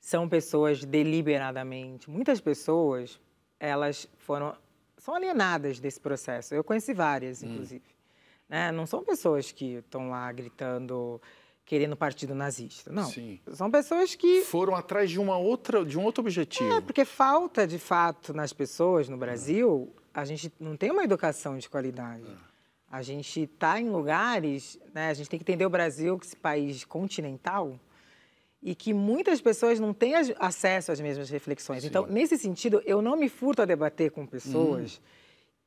são pessoas deliberadamente. Muitas pessoas, elas foram são alienadas desse processo. Eu conheci várias, hum. inclusive. Hum. Né? Não são pessoas que estão lá gritando querendo partido nazista. Não. Sim. São pessoas que foram atrás de uma outra, de um outro objetivo. É, porque falta de fato nas pessoas no Brasil, a gente não tem uma educação de qualidade. É. A gente está em lugares, né, a gente tem que entender o Brasil, que esse país continental, e que muitas pessoas não têm acesso às mesmas reflexões. Sim. Então, nesse sentido, eu não me furto a debater com pessoas hum.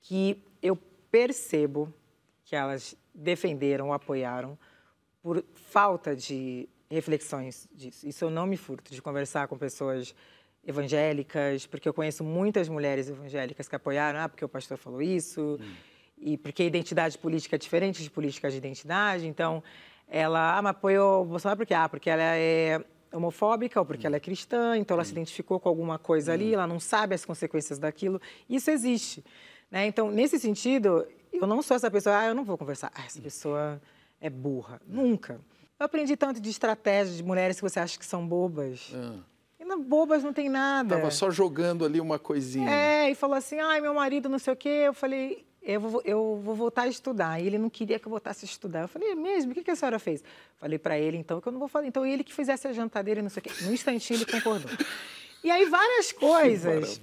que eu percebo que elas defenderam, apoiaram, por falta de reflexões disso. Isso eu não me furto de conversar com pessoas evangélicas, porque eu conheço muitas mulheres evangélicas que apoiaram, ah, porque o pastor falou isso, hum. e porque identidade política é diferente de política de identidade, então ela ah, mas apoiou Bolsonaro porque ah, porque ela é homofóbica ou porque hum. ela é cristã, então ela hum. se identificou com alguma coisa ali, ela não sabe as consequências daquilo. Isso existe, né? Então, nesse sentido, eu não sou essa pessoa, ah, eu não vou conversar. Ah, essa pessoa é burra. Nunca. Eu aprendi tanto de estratégias de mulheres que você acha que são bobas. Ah. E não, bobas não tem nada. Tava só jogando ali uma coisinha. É, e falou assim, ai, meu marido não sei o quê. Eu falei, eu vou, eu vou voltar a estudar. E ele não queria que eu voltasse a estudar. Eu falei, é mesmo? O que, que a senhora fez? Falei para ele, então, que eu não vou fazer. Então, ele que fizesse a jantadeira e não sei o quê. No instantinho, ele concordou. E aí, várias coisas.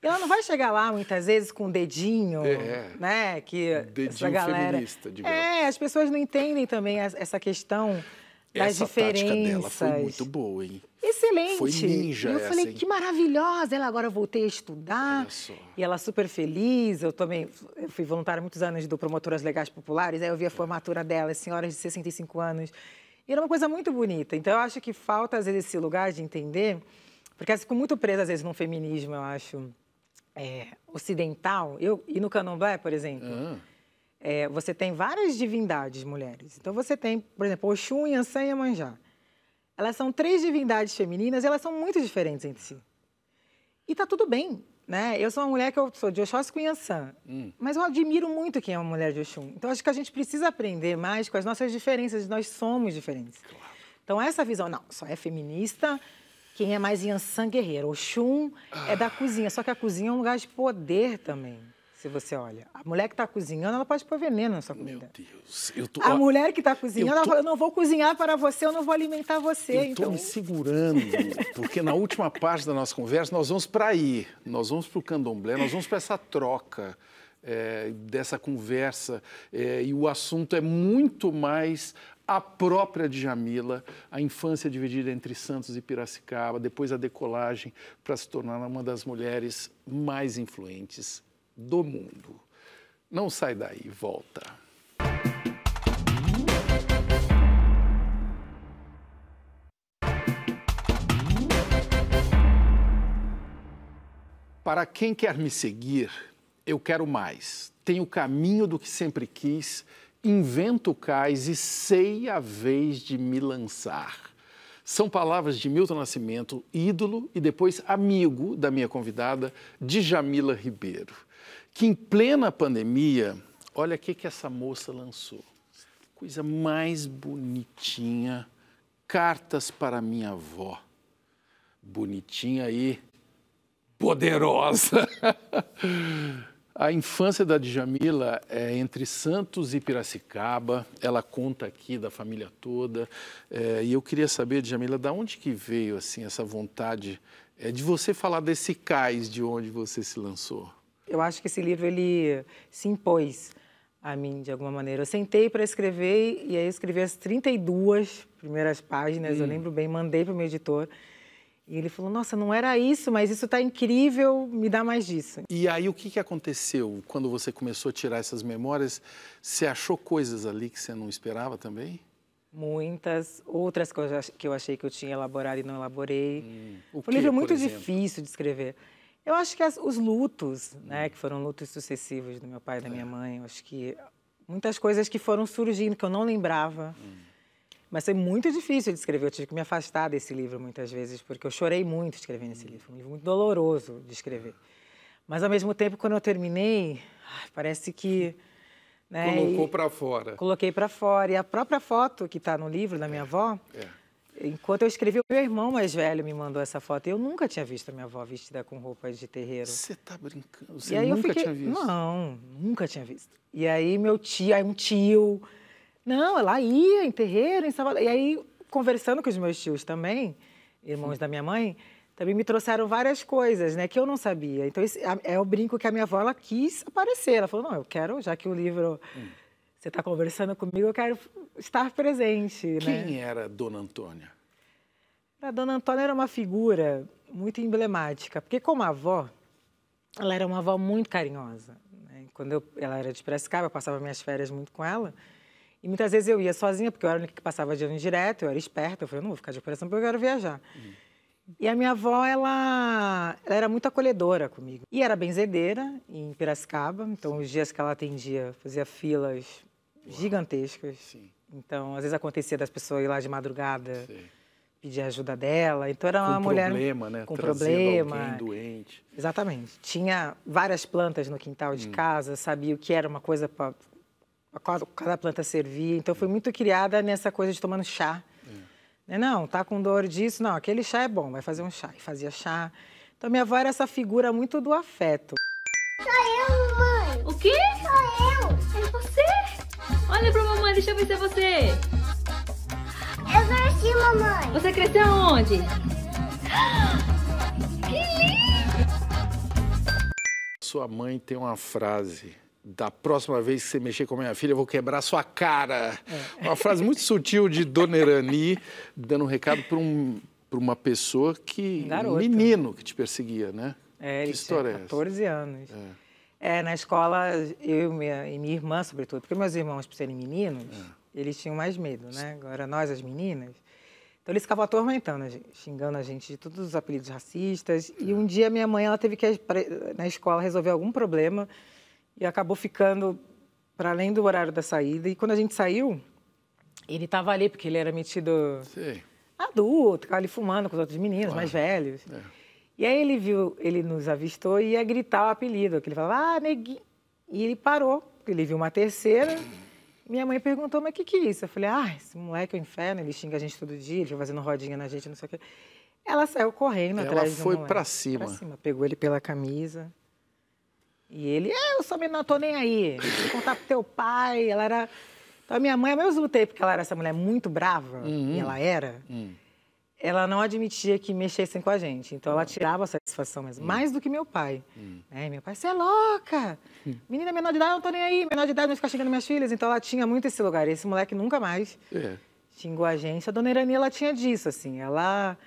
Ela não vai chegar lá muitas vezes com um dedinho, é, né? Que dedinho essa galera... feminista, digamos. É, as pessoas não entendem também essa questão das essa diferenças. Essa tática dela foi muito boa, hein? Excelente. Foi ninja e eu essa, falei, hein? que maravilhosa. Ela agora eu voltei a estudar. E ela super feliz. Eu também eu fui voluntária muitos anos do Promotoras Legais Populares. Aí eu vi a formatura dela, senhoras de 65 anos. E era uma coisa muito bonita. Então eu acho que falta, às vezes, esse lugar de entender. Porque elas ficam muito presas, às vezes, no feminismo, eu acho é, ocidental, eu, e no candomblé, por exemplo, ah. é, você tem várias divindades mulheres. Então você tem, por exemplo, Oxum, Yansan e Amanjá. Elas são três divindades femininas e elas são muito diferentes entre si. E tá tudo bem, né? Eu sou uma mulher que eu sou de Oxóssi com Yansan, hum. mas eu admiro muito quem é uma mulher de Oxum. Então acho que a gente precisa aprender mais com as nossas diferenças, nós somos diferentes. Claro. Então essa visão, não, só é feminista quem é mais Yansan guerreiro. O Shun é da cozinha, só que a cozinha é um lugar de poder também. Se você olha, a mulher que está cozinhando, ela pode pôr veneno na sua comida. Meu Deus, eu tô. A mulher que está cozinhando, tô... ela fala: eu não vou cozinhar para você, eu não vou alimentar você. Eu estou me segurando, porque na última parte da nossa conversa nós vamos para aí, nós vamos para o candomblé, nós vamos para essa troca é, dessa conversa é, e o assunto é muito mais a própria Djamila, a infância dividida entre Santos e Piracicaba, depois a decolagem para se tornar uma das mulheres mais influentes do mundo. Não sai daí, volta. Para quem quer me seguir, eu quero mais, tenho o caminho do que sempre quis, invento cais e sei a vez de me lançar. São palavras de Milton Nascimento, ídolo e depois amigo da minha convidada, Djamila Ribeiro, que em plena pandemia, olha o que, que essa moça lançou. Coisa mais bonitinha, cartas para minha avó. Bonitinha e poderosa. A infância da Djamila é entre Santos e Piracicaba. Ela conta aqui da família toda. É, e eu queria saber, Djamila, da onde que veio assim essa vontade é, de você falar desse cais de onde você se lançou? Eu acho que esse livro ele se impôs a mim de alguma maneira. Eu sentei para escrever e aí eu escrevi as 32 primeiras páginas, hum. eu lembro bem, mandei para o meu editor. E ele falou: Nossa, não era isso, mas isso está incrível, me dá mais disso. E aí, o que, que aconteceu quando você começou a tirar essas memórias? Você achou coisas ali que você não esperava também? Muitas. Outras coisas que eu achei que eu tinha elaborado e não elaborei. Hum. Foi um livro muito difícil de escrever. Eu acho que as, os lutos, né, hum. né, que foram lutos sucessivos do meu pai e da minha é. mãe, eu acho que muitas coisas que foram surgindo que eu não lembrava. Hum mas foi muito difícil de escrever. Eu tive que me afastar desse livro muitas vezes, porque eu chorei muito escrevendo esse livro. Um livro muito doloroso de escrever. Mas, ao mesmo tempo, quando eu terminei, parece que. Né, Colocou para fora. Coloquei para fora. E a própria foto que está no livro da minha é, avó, é. enquanto eu escrevi, meu irmão mais velho me mandou essa foto. Eu nunca tinha visto a minha avó vestida com roupas de terreiro. Você está brincando? Você nunca fiquei... tinha visto? Não, nunca tinha visto. E aí, meu tio, aí um tio não, ela ia em terreiro, em Salvador. E aí, conversando com os meus tios também, irmãos Sim. da minha mãe, também me trouxeram várias coisas, né, que eu não sabia. Então, esse, é o brinco que a minha avó, ela quis aparecer. Ela falou, não, eu quero, já que o livro... Hum. Você está conversando comigo, eu quero estar presente. Né? Quem né? era Dona Antônia? A Dona Antônia era uma figura muito emblemática, porque como avó, ela era uma avó muito carinhosa. Né? Quando eu, ela era de Piracicaba, eu passava minhas férias muito com ela. E muitas vezes eu ia sozinha, porque eu era a única que passava de ano direto, eu era esperta, eu falei, não vou ficar de operação porque eu quero viajar. Uhum. E a minha avó, ela, ela, era muito acolhedora comigo. E era benzedeira em Piracicaba, então Sim. os dias que ela atendia, fazia filas Uau. gigantescas. Sim. Então, às vezes acontecia das pessoas ir lá de madrugada. Sim pedir ajuda dela. Então era com uma mulher com problema, né? com Trazendo problema, alguém doente. Exatamente. Tinha várias plantas no quintal de hum. casa, sabia o que era uma coisa para cada planta servia. Então, fui muito criada nessa coisa de tomando chá. É. Né? Não, tá com dor disso? Não, aquele chá é bom, vai fazer um chá. E fazia chá. Então, minha avó era essa figura muito do afeto. Sou eu, mamãe. O quê? Sou eu. É você? Olha pra mamãe, deixa eu ver se é você. Eu cresci mamãe. Você cresceu onde? Que lindo! Sua mãe tem uma frase da próxima vez que você mexer com a minha filha, eu vou quebrar sua cara. É. Uma frase muito sutil de Dona Erani, dando um recado para um, uma pessoa que. Um menino que te perseguia, né? É, que história é essa? 14 anos. É. é. na escola, eu minha, e minha irmã, sobretudo, porque meus irmãos, por serem meninos, é. eles tinham mais medo, né? Agora, nós, as meninas. Então, eles ficavam atormentando xingando a gente de todos os apelidos racistas. E é. um dia, minha mãe, ela teve que, na escola, resolver algum problema e acabou ficando para além do horário da saída. E quando a gente saiu, ele estava ali, porque ele era metido Sim. adulto, ali fumando com os outros meninos mais velhos. É. E aí ele viu, ele nos avistou e ia gritar o apelido, que ele falava, ah, neguinho. E ele parou, ele viu uma terceira. Minha mãe perguntou, mas o que, que é isso? Eu falei, ah, esse moleque é o inferno, ele xinga a gente todo dia, ele fica fazendo rodinha na gente, não sei o quê. Ela saiu correndo Ela atrás do Ela foi para cima. Pra cima. Pegou ele pela camisa. E ele, é, eu sou me não tô nem aí. eu contar pro teu pai. Ela era. Então a minha mãe, ao mesmo tempo que ela era essa mulher muito brava, uhum. e ela era, uhum. ela não admitia que mexessem com a gente. Então ela tirava a satisfação mesmo, uhum. mais do que meu pai. Uhum. É, meu pai, você é louca! Menina menor de idade, eu não tô nem aí. Menor de idade, não fica xingando minhas filhas. Então ela tinha muito esse lugar. esse moleque nunca mais é. xingou a gente. A dona Irani, ela tinha disso, assim. Ela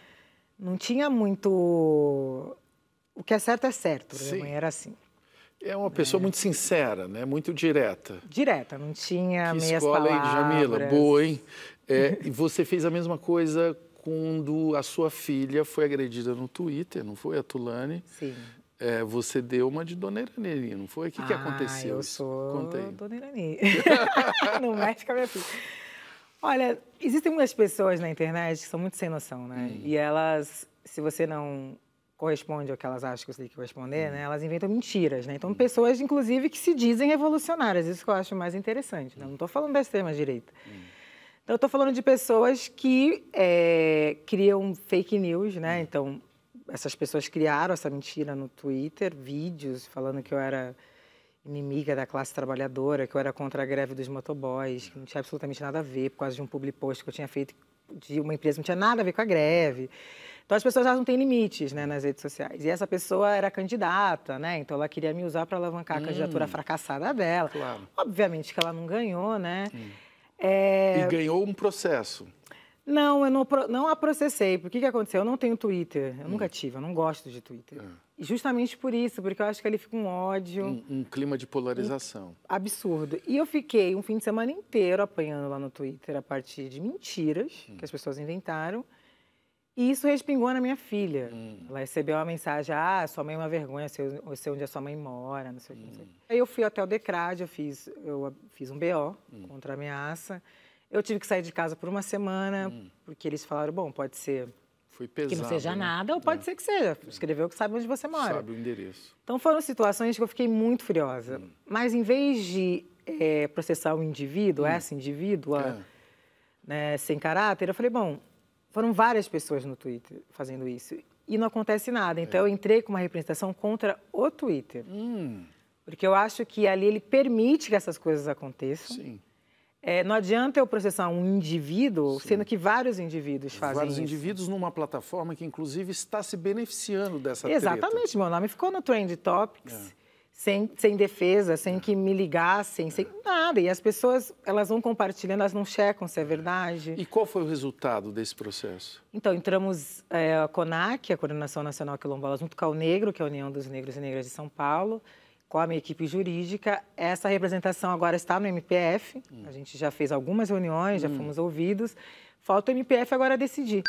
não tinha muito... O que é certo é certo. Sim. Minha mãe era assim. É uma pessoa é. muito sincera, né? Muito direta. Direta, não tinha que meias escola, palavras. Hein, Jamila? Boa, hein? É, e você fez a mesma coisa quando a sua filha foi agredida no Twitter, não foi? A Tulane. Sim. É, você deu uma de Dona Iraneri, não foi? O que, ah, que aconteceu? eu sou Conta aí. Dona Irani. não mexe com a minha filha. Olha, existem muitas pessoas na internet que são muito sem noção, né? Hum. E elas, se você não corresponde ao que elas acham que você tem que responder, uhum. né? Elas inventam mentiras, né? Então, uhum. pessoas, inclusive, que se dizem revolucionárias. Isso que eu acho mais interessante. Né? Não estou falando da extrema-direita. Uhum. Então, eu estou falando de pessoas que é, criam fake news, né? Então, essas pessoas criaram essa mentira no Twitter, vídeos falando que eu era inimiga da classe trabalhadora, que eu era contra a greve dos motoboys, que não tinha absolutamente nada a ver por causa de um public post que eu tinha feito de uma empresa, não tinha nada a ver com a greve. Então as pessoas já não têm limites né, nas redes sociais. E essa pessoa era candidata, né? Então ela queria me usar para alavancar a hum. candidatura fracassada dela. Claro. Obviamente que ela não ganhou, né? Hum. É... E ganhou um processo. Não, eu não, não a processei. Por que, que aconteceu? Eu não tenho Twitter. Eu hum. nunca tive, eu não gosto de Twitter. É. Justamente por isso, porque eu acho que ali fica um ódio. Um, um clima de polarização. Um, absurdo. E eu fiquei um fim de semana inteiro apanhando lá no Twitter a partir de mentiras hum. que as pessoas inventaram. E isso respingou na minha filha. Hum. Ela recebeu uma mensagem: ah, sua mãe é uma vergonha, eu sei é onde a sua mãe mora, não sei o hum. que. Aí eu fui até o DECRAD, eu fiz, eu fiz um BO hum. contra a ameaça. Eu tive que sair de casa por uma semana, hum. porque eles falaram: bom, pode ser. Pesado, que não seja né? nada, ou pode é. ser que seja. É. Escreveu que sabe onde você mora. Sabe o endereço. Então foram situações que eu fiquei muito furiosa. Hum. Mas em vez de é, processar o indivíduo, essa indivídua, é. né, sem caráter, eu falei: bom, foram várias pessoas no Twitter fazendo isso e não acontece nada. Então, é. eu entrei com uma representação contra o Twitter. Hum. Porque eu acho que ali ele permite que essas coisas aconteçam. Sim. É, não adianta eu processar um indivíduo, Sim. sendo que vários indivíduos fazem Vários isso. indivíduos numa plataforma que, inclusive, está se beneficiando dessa Exatamente, treta. meu nome ficou no Trend Topics. É sem, sem defesa, sem é. que me ligassem, sem é. nada. E as pessoas, elas vão compartilhando, elas não checam se é verdade. E qual foi o resultado desse processo? Então, entramos é, a CONAC, a Coordenação Nacional Quilombola, junto com a Negro, que é a União dos Negros e Negras de São Paulo, com a minha equipe jurídica. Essa representação agora está no MPF. Hum. A gente já fez algumas reuniões, já hum. fomos ouvidos. Falta o MPF agora decidir.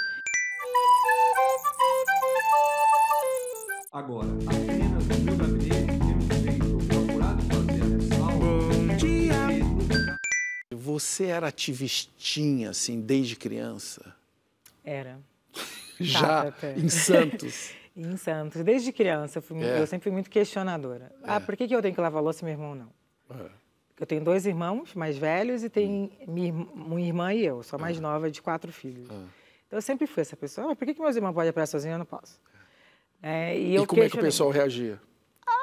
Agora, apenas no gabinete... Você era ativistinha, assim, desde criança? Era. Já em Santos? em Santos. Desde criança, eu, fui, é. eu, sempre fui muito questionadora. É. Ah, por que, que eu tenho que lavar louça e meu irmão não? É. Eu tenho dois irmãos mais velhos e tem hum. uma irmã e eu, sou a mais é. nova de quatro filhos. É. Então eu sempre fui essa pessoa. Ah, por que, que meus irmãos podem apagar sozinhos e eu não posso? É, e, e como é que o pessoal reagia?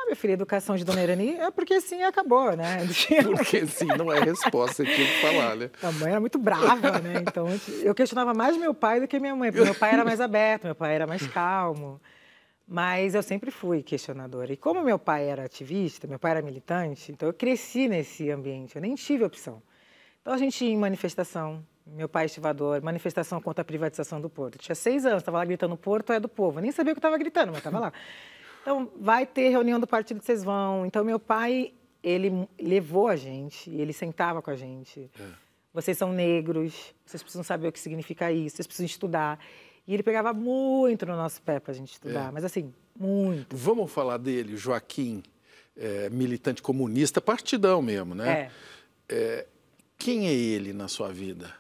minha filha, educação de Dona Irani é porque sim, acabou, né? Porque sim, não é resposta, tinha é que falar, né? A mãe era muito brava, né? Então, eu questionava mais meu pai do que minha mãe, porque meu pai era mais aberto, meu pai era mais calmo. Mas eu sempre fui questionadora. E como meu pai era ativista, meu pai era militante, então eu cresci nesse ambiente, eu nem tive opção. Então a gente ia em manifestação, meu pai estivador, manifestação contra a privatização do porto. Eu tinha seis anos, estava lá gritando: Porto é do povo. Eu nem sabia o que estava gritando, mas estava lá. Então, vai ter reunião do partido que vocês vão. Então, meu pai, ele levou a gente, ele sentava com a gente. É. Vocês são negros, vocês precisam saber o que significa isso, vocês precisam estudar. E ele pegava muito no nosso pé para a gente estudar, é. mas assim, muito. Vamos falar dele, Joaquim, é, militante comunista, partidão mesmo, né? É. é quem é ele na sua vida?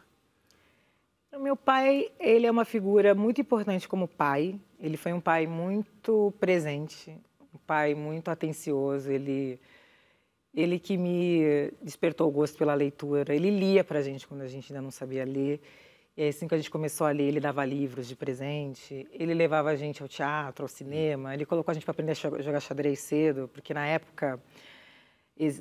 Então, meu pai, ele é uma figura muito importante como pai, ele foi um pai muito presente, um pai muito atencioso. Ele, ele que me despertou o gosto pela leitura. Ele lia para a gente quando a gente ainda não sabia ler. E assim que a gente começou a ler, ele dava livros de presente. Ele levava a gente ao teatro, ao cinema. Ele colocou a gente para aprender a jogar xadrez cedo, porque na época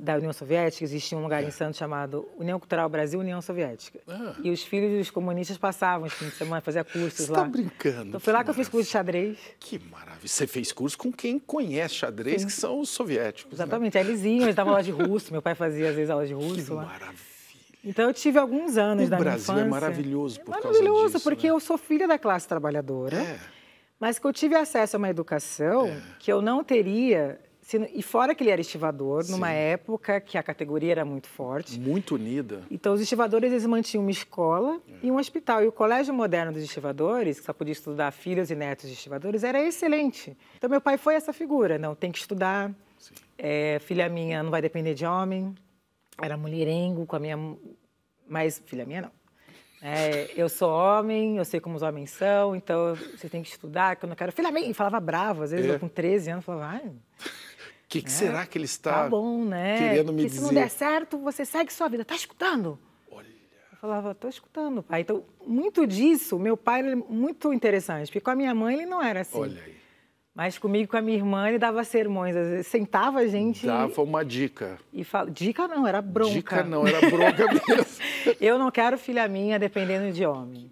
da União Soviética, existia um lugar em Santos chamado União Cultural Brasil União Soviética. Ah. E os filhos dos comunistas passavam os fins de semana, faziam cursos Você tá lá. Você tá brincando? Então foi lá que, que eu fiz curso de xadrez. Que maravilha. Você fez curso com quem conhece xadrez, Sim. que são os soviéticos. Né? Exatamente. Né? Eles iam, eles davam aula de russo. Meu pai fazia, às vezes, aula de russo que lá. maravilha. Então eu tive alguns anos o da Brasil infância. O Brasil é maravilhoso por é maravilhoso, causa Maravilhoso, porque né? eu sou filha da classe trabalhadora. É mas que eu tive acesso a uma educação é. que eu não teria e fora que ele era estivador, Sim. numa época que a categoria era muito forte. Muito unida. Então, os estivadores, eles mantinham uma escola é. e um hospital. E o Colégio Moderno dos Estivadores, que só podia estudar filhos e netos de estivadores, era excelente. Então, meu pai foi essa figura. Não, tem que estudar. É, filha minha não vai depender de homem. Era mulherengo com a minha... Mas filha minha, não. É, eu sou homem, eu sei como os homens são, então você tem que estudar, que eu não quero... Filha minha! E falava bravo, às vezes, é. eu com 13 anos, falava... Ai, o que, que é? será que ele está tá bom, né? querendo me que dizer? Se não der certo, você segue sua vida. Tá escutando? Olha. Eu falava, tô escutando, pai. Então, muito disso, meu pai é muito interessante, porque com a minha mãe ele não era assim. Olha aí. Mas comigo, com a minha irmã, ele dava sermões. Vezes, sentava a gente. Dava uma dica. E fala... Dica não, era bronca. Dica não, era bronca mesmo. eu não quero filha minha dependendo de homem.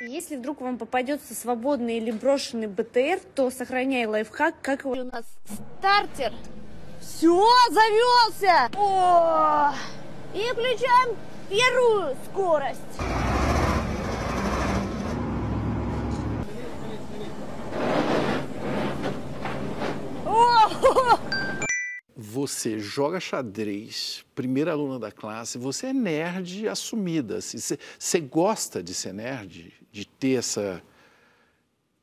Если вдруг вам попадется свободный или брошенный БТР, то сохраняй лайфхак, как у нас стартер. Все, завелся! О! И включаем первую скорость. О! você joga xadrez, primeira aluna da classe, você é nerd assumida. Assim. você, gosta de ser nerd, de ter essa,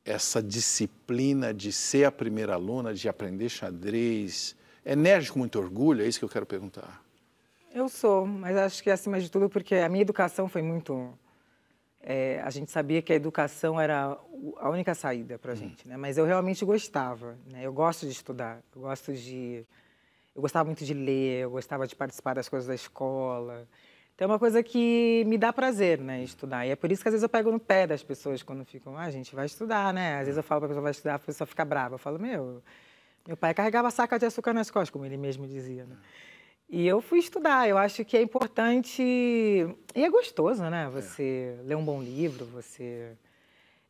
essa disciplina de ser a primeira aluna, de aprender xadrez. É nerd com muito orgulho? É isso que eu quero perguntar. Eu sou, mas acho que acima de tudo porque a minha educação foi muito. É, a gente sabia que a educação era a única saída para a uhum. gente, né? Mas eu realmente gostava, né? Eu gosto de estudar, eu gosto de eu gostava muito de ler, eu gostava de participar das coisas da escola. Então é uma coisa que me dá prazer, né, estudar. E é por isso que às vezes eu pego no pé das pessoas quando ficam, ah, gente, vai estudar, né? Às vezes eu falo para a pessoa, vai estudar, a pessoa fica brava. Eu falo, meu, meu pai carregava saca de açúcar nas costas, como ele mesmo dizia, né? E eu fui estudar. Eu acho que é importante e é gostoso, né? Você é. ler um bom livro, você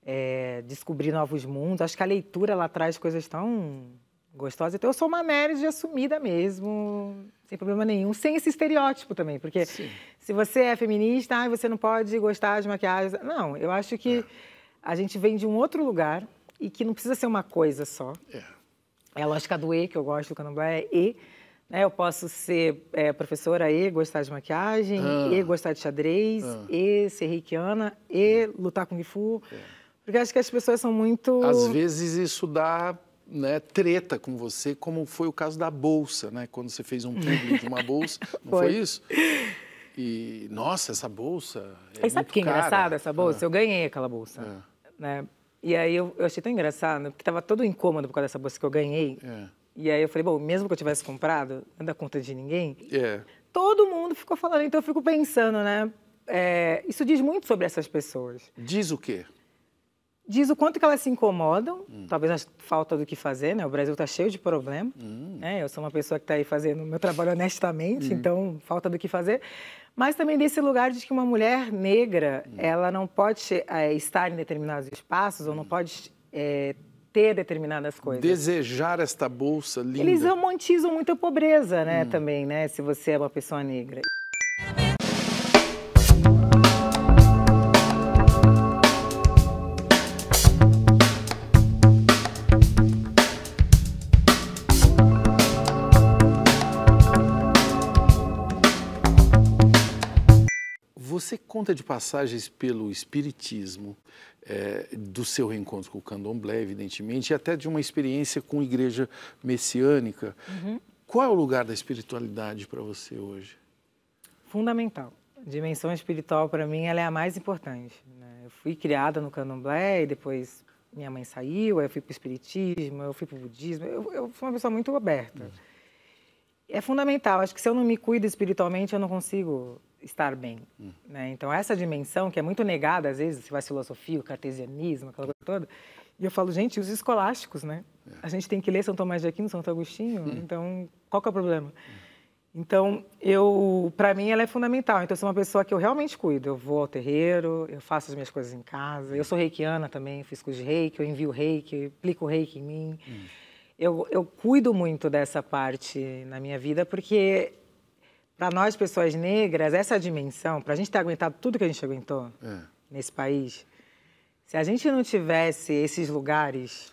é, descobrir novos mundos. Acho que a leitura ela traz coisas tão gostosa. Então eu sou uma de assumida mesmo, sem problema nenhum, sem esse estereótipo também, porque Sim. se você é feminista, ah, você não pode gostar de maquiagem. Não, eu acho que é. a gente vem de um outro lugar e que não precisa ser uma coisa só. É, é a lógica do E, que eu gosto do candomblé, é E. Né? Eu posso ser é, professora E, gostar de maquiagem, ah. E, gostar de xadrez, ah. E, ser reikiana, E, lutar com Gifu. É. Porque acho que as pessoas são muito. Às vezes isso dá né, treta com você, como foi o caso da bolsa, né? Quando você fez um publi de uma bolsa, não foi. foi. isso? E nossa, essa bolsa é e sabe que cara. engraçado essa bolsa? É. Eu ganhei aquela bolsa, é. né? E aí eu, eu, achei tão engraçado, porque estava todo incômodo por causa dessa bolsa que eu ganhei. É. E aí eu falei, bom, mesmo que eu tivesse comprado, não dá conta de ninguém. É. Todo mundo ficou falando, então eu fico pensando, né? É, isso diz muito sobre essas pessoas. Diz o quê? diz o quanto que elas se incomodam, hum. talvez a falta do que fazer, né? O Brasil está cheio de problema, hum. né? Eu sou uma pessoa que está aí fazendo o meu trabalho honestamente, hum. então falta do que fazer. Mas também desse lugar de que uma mulher negra, hum. ela não pode é, estar em determinados espaços ou não hum. pode é, ter determinadas coisas. Desejar esta bolsa linda. Eles romantizam muito a pobreza, né? Hum. Também, né? Se você é uma pessoa negra. Você conta de passagens pelo espiritismo, é, do seu reencontro com o candomblé, evidentemente, e até de uma experiência com igreja messiânica. Uhum. Qual é o lugar da espiritualidade para você hoje? Fundamental. A dimensão espiritual, para mim, ela é a mais importante. Né? Eu fui criada no candomblé e depois minha mãe saiu, eu fui para o espiritismo, eu fui para o budismo. Eu, eu, fui uma pessoa muito aberta. Uhum. É fundamental. Acho que se eu não me cuido espiritualmente, eu não consigo estar bem. Hum. Né? Então, essa dimensão que é muito negada, às vezes, se vai filosofia, o cartesianismo, aquela coisa toda. E eu falo, gente, os escolásticos, né? É. A gente tem que ler São Tomás de Aquino, São Agostinho, hum. então qual que é o problema? Hum. Então, eu, para mim, ela é fundamental. Então, eu sou uma pessoa que eu realmente cuido. Eu vou ao terreiro, eu faço as minhas coisas em casa. Eu sou reikiana também, fiz curso de reiki, eu envio reiki, eu aplico reiki em mim. Hum. Eu, eu cuido muito dessa parte na minha vida, porque para nós, pessoas negras, essa dimensão, para a gente ter aguentado tudo que a gente aguentou é. nesse país, se a gente não tivesse esses lugares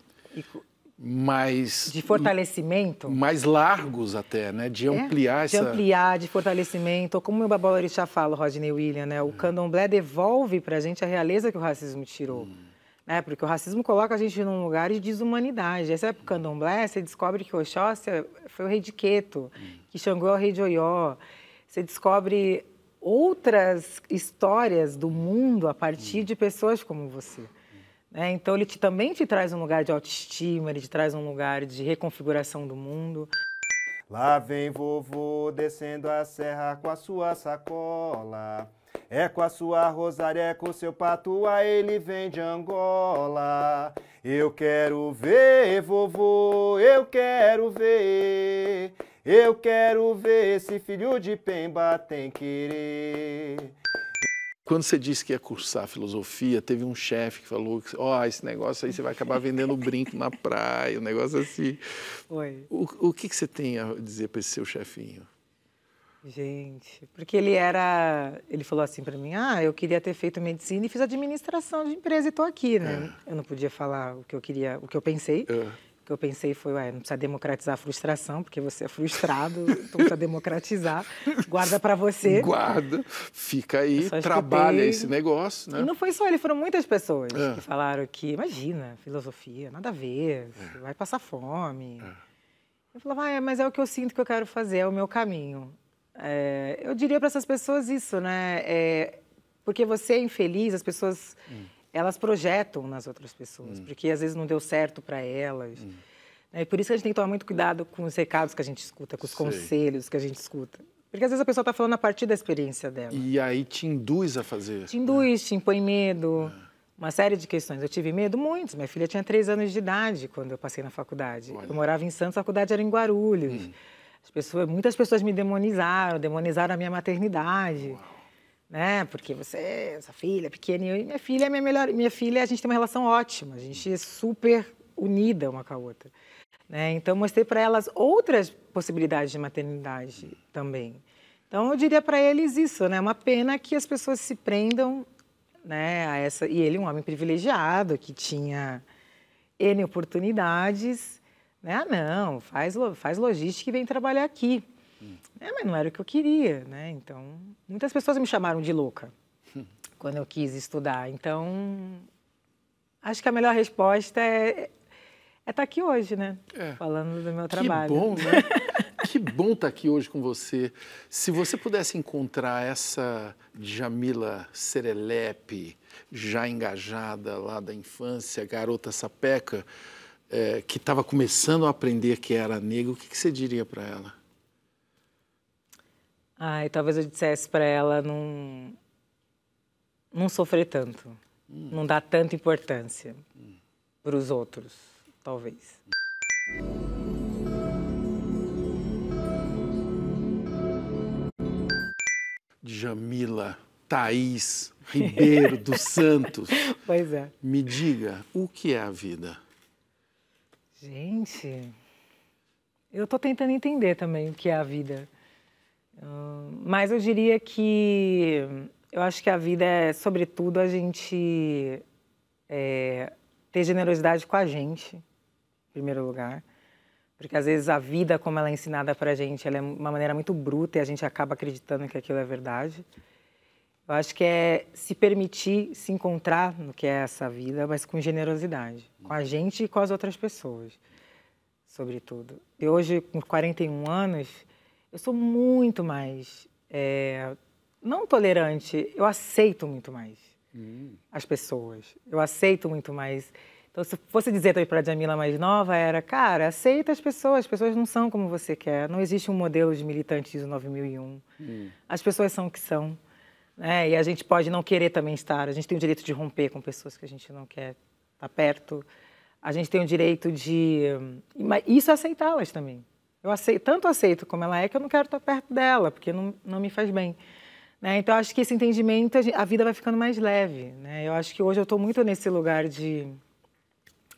mais de fortalecimento mais largos até né de é, ampliar é, de essa... ampliar de fortalecimento como o Babalorixá fala Rodney William né o é. candomblé devolve para a gente a realeza que o racismo tirou hum. É, porque o racismo coloca a gente num lugar de desumanidade. Essa época do candomblé, você descobre que Oxóssi foi o rei de Queto, hum. que Xangô é o rei de Oió. Você descobre outras histórias do mundo a partir hum. de pessoas como você. É, então, ele te, também te traz um lugar de autoestima, ele te traz um lugar de reconfiguração do mundo. Lá vem vovô descendo a serra com a sua sacola. É com a sua é com o seu patuá, ele vem de Angola. Eu quero ver, vovô, eu quero ver. Eu quero ver esse filho de Pemba tem querer. Quando você disse que ia cursar filosofia, teve um chefe que falou: Ó, oh, esse negócio aí você vai acabar vendendo brinco na praia, um negócio assim. Oi. O, o que, que você tem a dizer para esse seu chefinho? Gente, porque ele era. Ele falou assim para mim: ah, eu queria ter feito medicina e fiz administração de empresa e estou aqui, né? É. Eu não podia falar o que eu queria, o que eu pensei. É. O que eu pensei foi: ué, não precisa democratizar a frustração, porque você é frustrado, então precisa democratizar. Guarda para você. Guarda, fica aí, trabalha esse negócio, né? E não foi só ele, foram muitas pessoas é. que falaram que, imagina, filosofia, nada a ver, é. vai passar fome. É. Eu falava, ah, mas é o que eu sinto que eu quero fazer, é o meu caminho. É, eu diria para essas pessoas isso, né? É, porque você é infeliz, as pessoas hum. elas projetam nas outras pessoas, hum. porque às vezes não deu certo para elas. Hum. É por isso que a gente tem que tomar muito cuidado com os recados que a gente escuta, com os Sei. conselhos que a gente escuta. Porque às vezes a pessoa está falando a partir da experiência dela. E aí te induz a fazer. Te induz, né? te impõe medo, é. uma série de questões. Eu tive medo muito. Minha filha tinha três anos de idade quando eu passei na faculdade. Olha. Eu morava em Santos, a faculdade era em Guarulhos. Hum. As pessoas, muitas pessoas me demonizaram, demonizaram a minha maternidade. Uau. Né? Porque você, sua filha é pequena, e minha filha é minha melhor, minha filha, a gente tem uma relação ótima, a gente é super unida uma com a outra. Né? Então mostrei para elas outras possibilidades de maternidade também. Então eu diria para eles isso, né? É uma pena que as pessoas se prendam, né, a essa e ele um homem privilegiado que tinha N oportunidades ah, não, faz, faz logística e vem trabalhar aqui. Hum. É, mas não era o que eu queria, né? Então, muitas pessoas me chamaram de louca hum. quando eu quis estudar. Então, acho que a melhor resposta é é estar é tá aqui hoje, né? É. Falando do meu trabalho. Né? Que bom, né? que bom estar aqui hoje com você. Se você pudesse encontrar essa Jamila Serelepe, já engajada lá da infância, garota sapeca, é, que estava começando a aprender que era negro, o que, que você diria para ela? Ai, talvez eu dissesse para ela não, não sofrer tanto, hum. não dar tanta importância hum. para os outros, talvez. Jamila Thaís Ribeiro dos Santos. Pois é. Me diga, o que é a vida? Gente, eu estou tentando entender também o que é a vida. Mas eu diria que eu acho que a vida é, sobretudo, a gente é, ter generosidade com a gente, em primeiro lugar. Porque às vezes a vida, como ela é ensinada para a gente, ela é uma maneira muito bruta e a gente acaba acreditando que aquilo é verdade. Eu acho que é se permitir se encontrar no que é essa vida, mas com generosidade, com a gente e com as outras pessoas, sobretudo. E hoje, com 41 anos, eu sou muito mais. É, não tolerante, eu aceito muito mais hum. as pessoas. Eu aceito muito mais. Então, se fosse dizer para a Jamila mais nova, era, cara, aceita as pessoas, as pessoas não são como você quer. Não existe um modelo de militante de 9001. Hum. As pessoas são o que são né? E a gente pode não querer também estar. A gente tem o direito de romper com pessoas que a gente não quer estar perto. A gente tem o direito de. Hum, mas isso é aceitá-las também. Eu aceito, tanto aceito como ela é que eu não quero estar perto dela, porque não, não me faz bem. Né? Então, acho que esse entendimento, a vida vai ficando mais leve. Né? Eu acho que hoje eu estou muito nesse lugar de.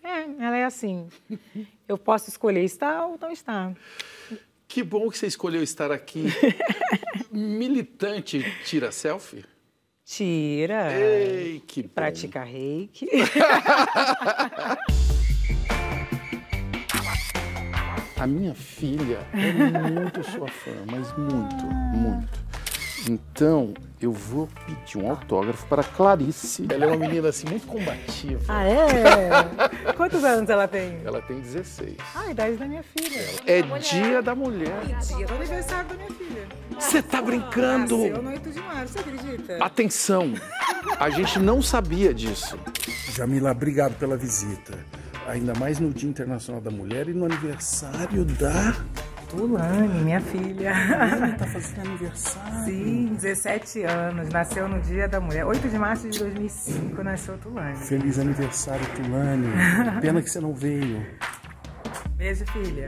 É, ela é assim. Eu posso escolher estar ou não estar. Que bom que você escolheu estar aqui. Militante tira selfie? Tira. Ei, que bom. Pratica reiki. A minha filha é muito sua fã, mas muito, muito. Então, eu vou pedir um autógrafo para Clarice. Ela é uma menina assim muito combativa. Ah, é? Quantos anos ela tem? Ela tem 16. Ah, a idade da minha filha. É, é da dia da mulher. É dia do aniversário da minha filha. Você tá brincando? Nasceu no 8 de março, você acredita? Atenção! A gente não sabia disso. Jamila, obrigado pela visita. Ainda mais no Dia Internacional da Mulher e no aniversário da Tulane, minha filha. Tulane tá fazendo aniversário. Sim, 17 anos. Nasceu no Dia da Mulher. 8 de março de 2005 nasceu Tulane. Feliz aniversário, Tulane. Pena que você não veio. Beijo, filha.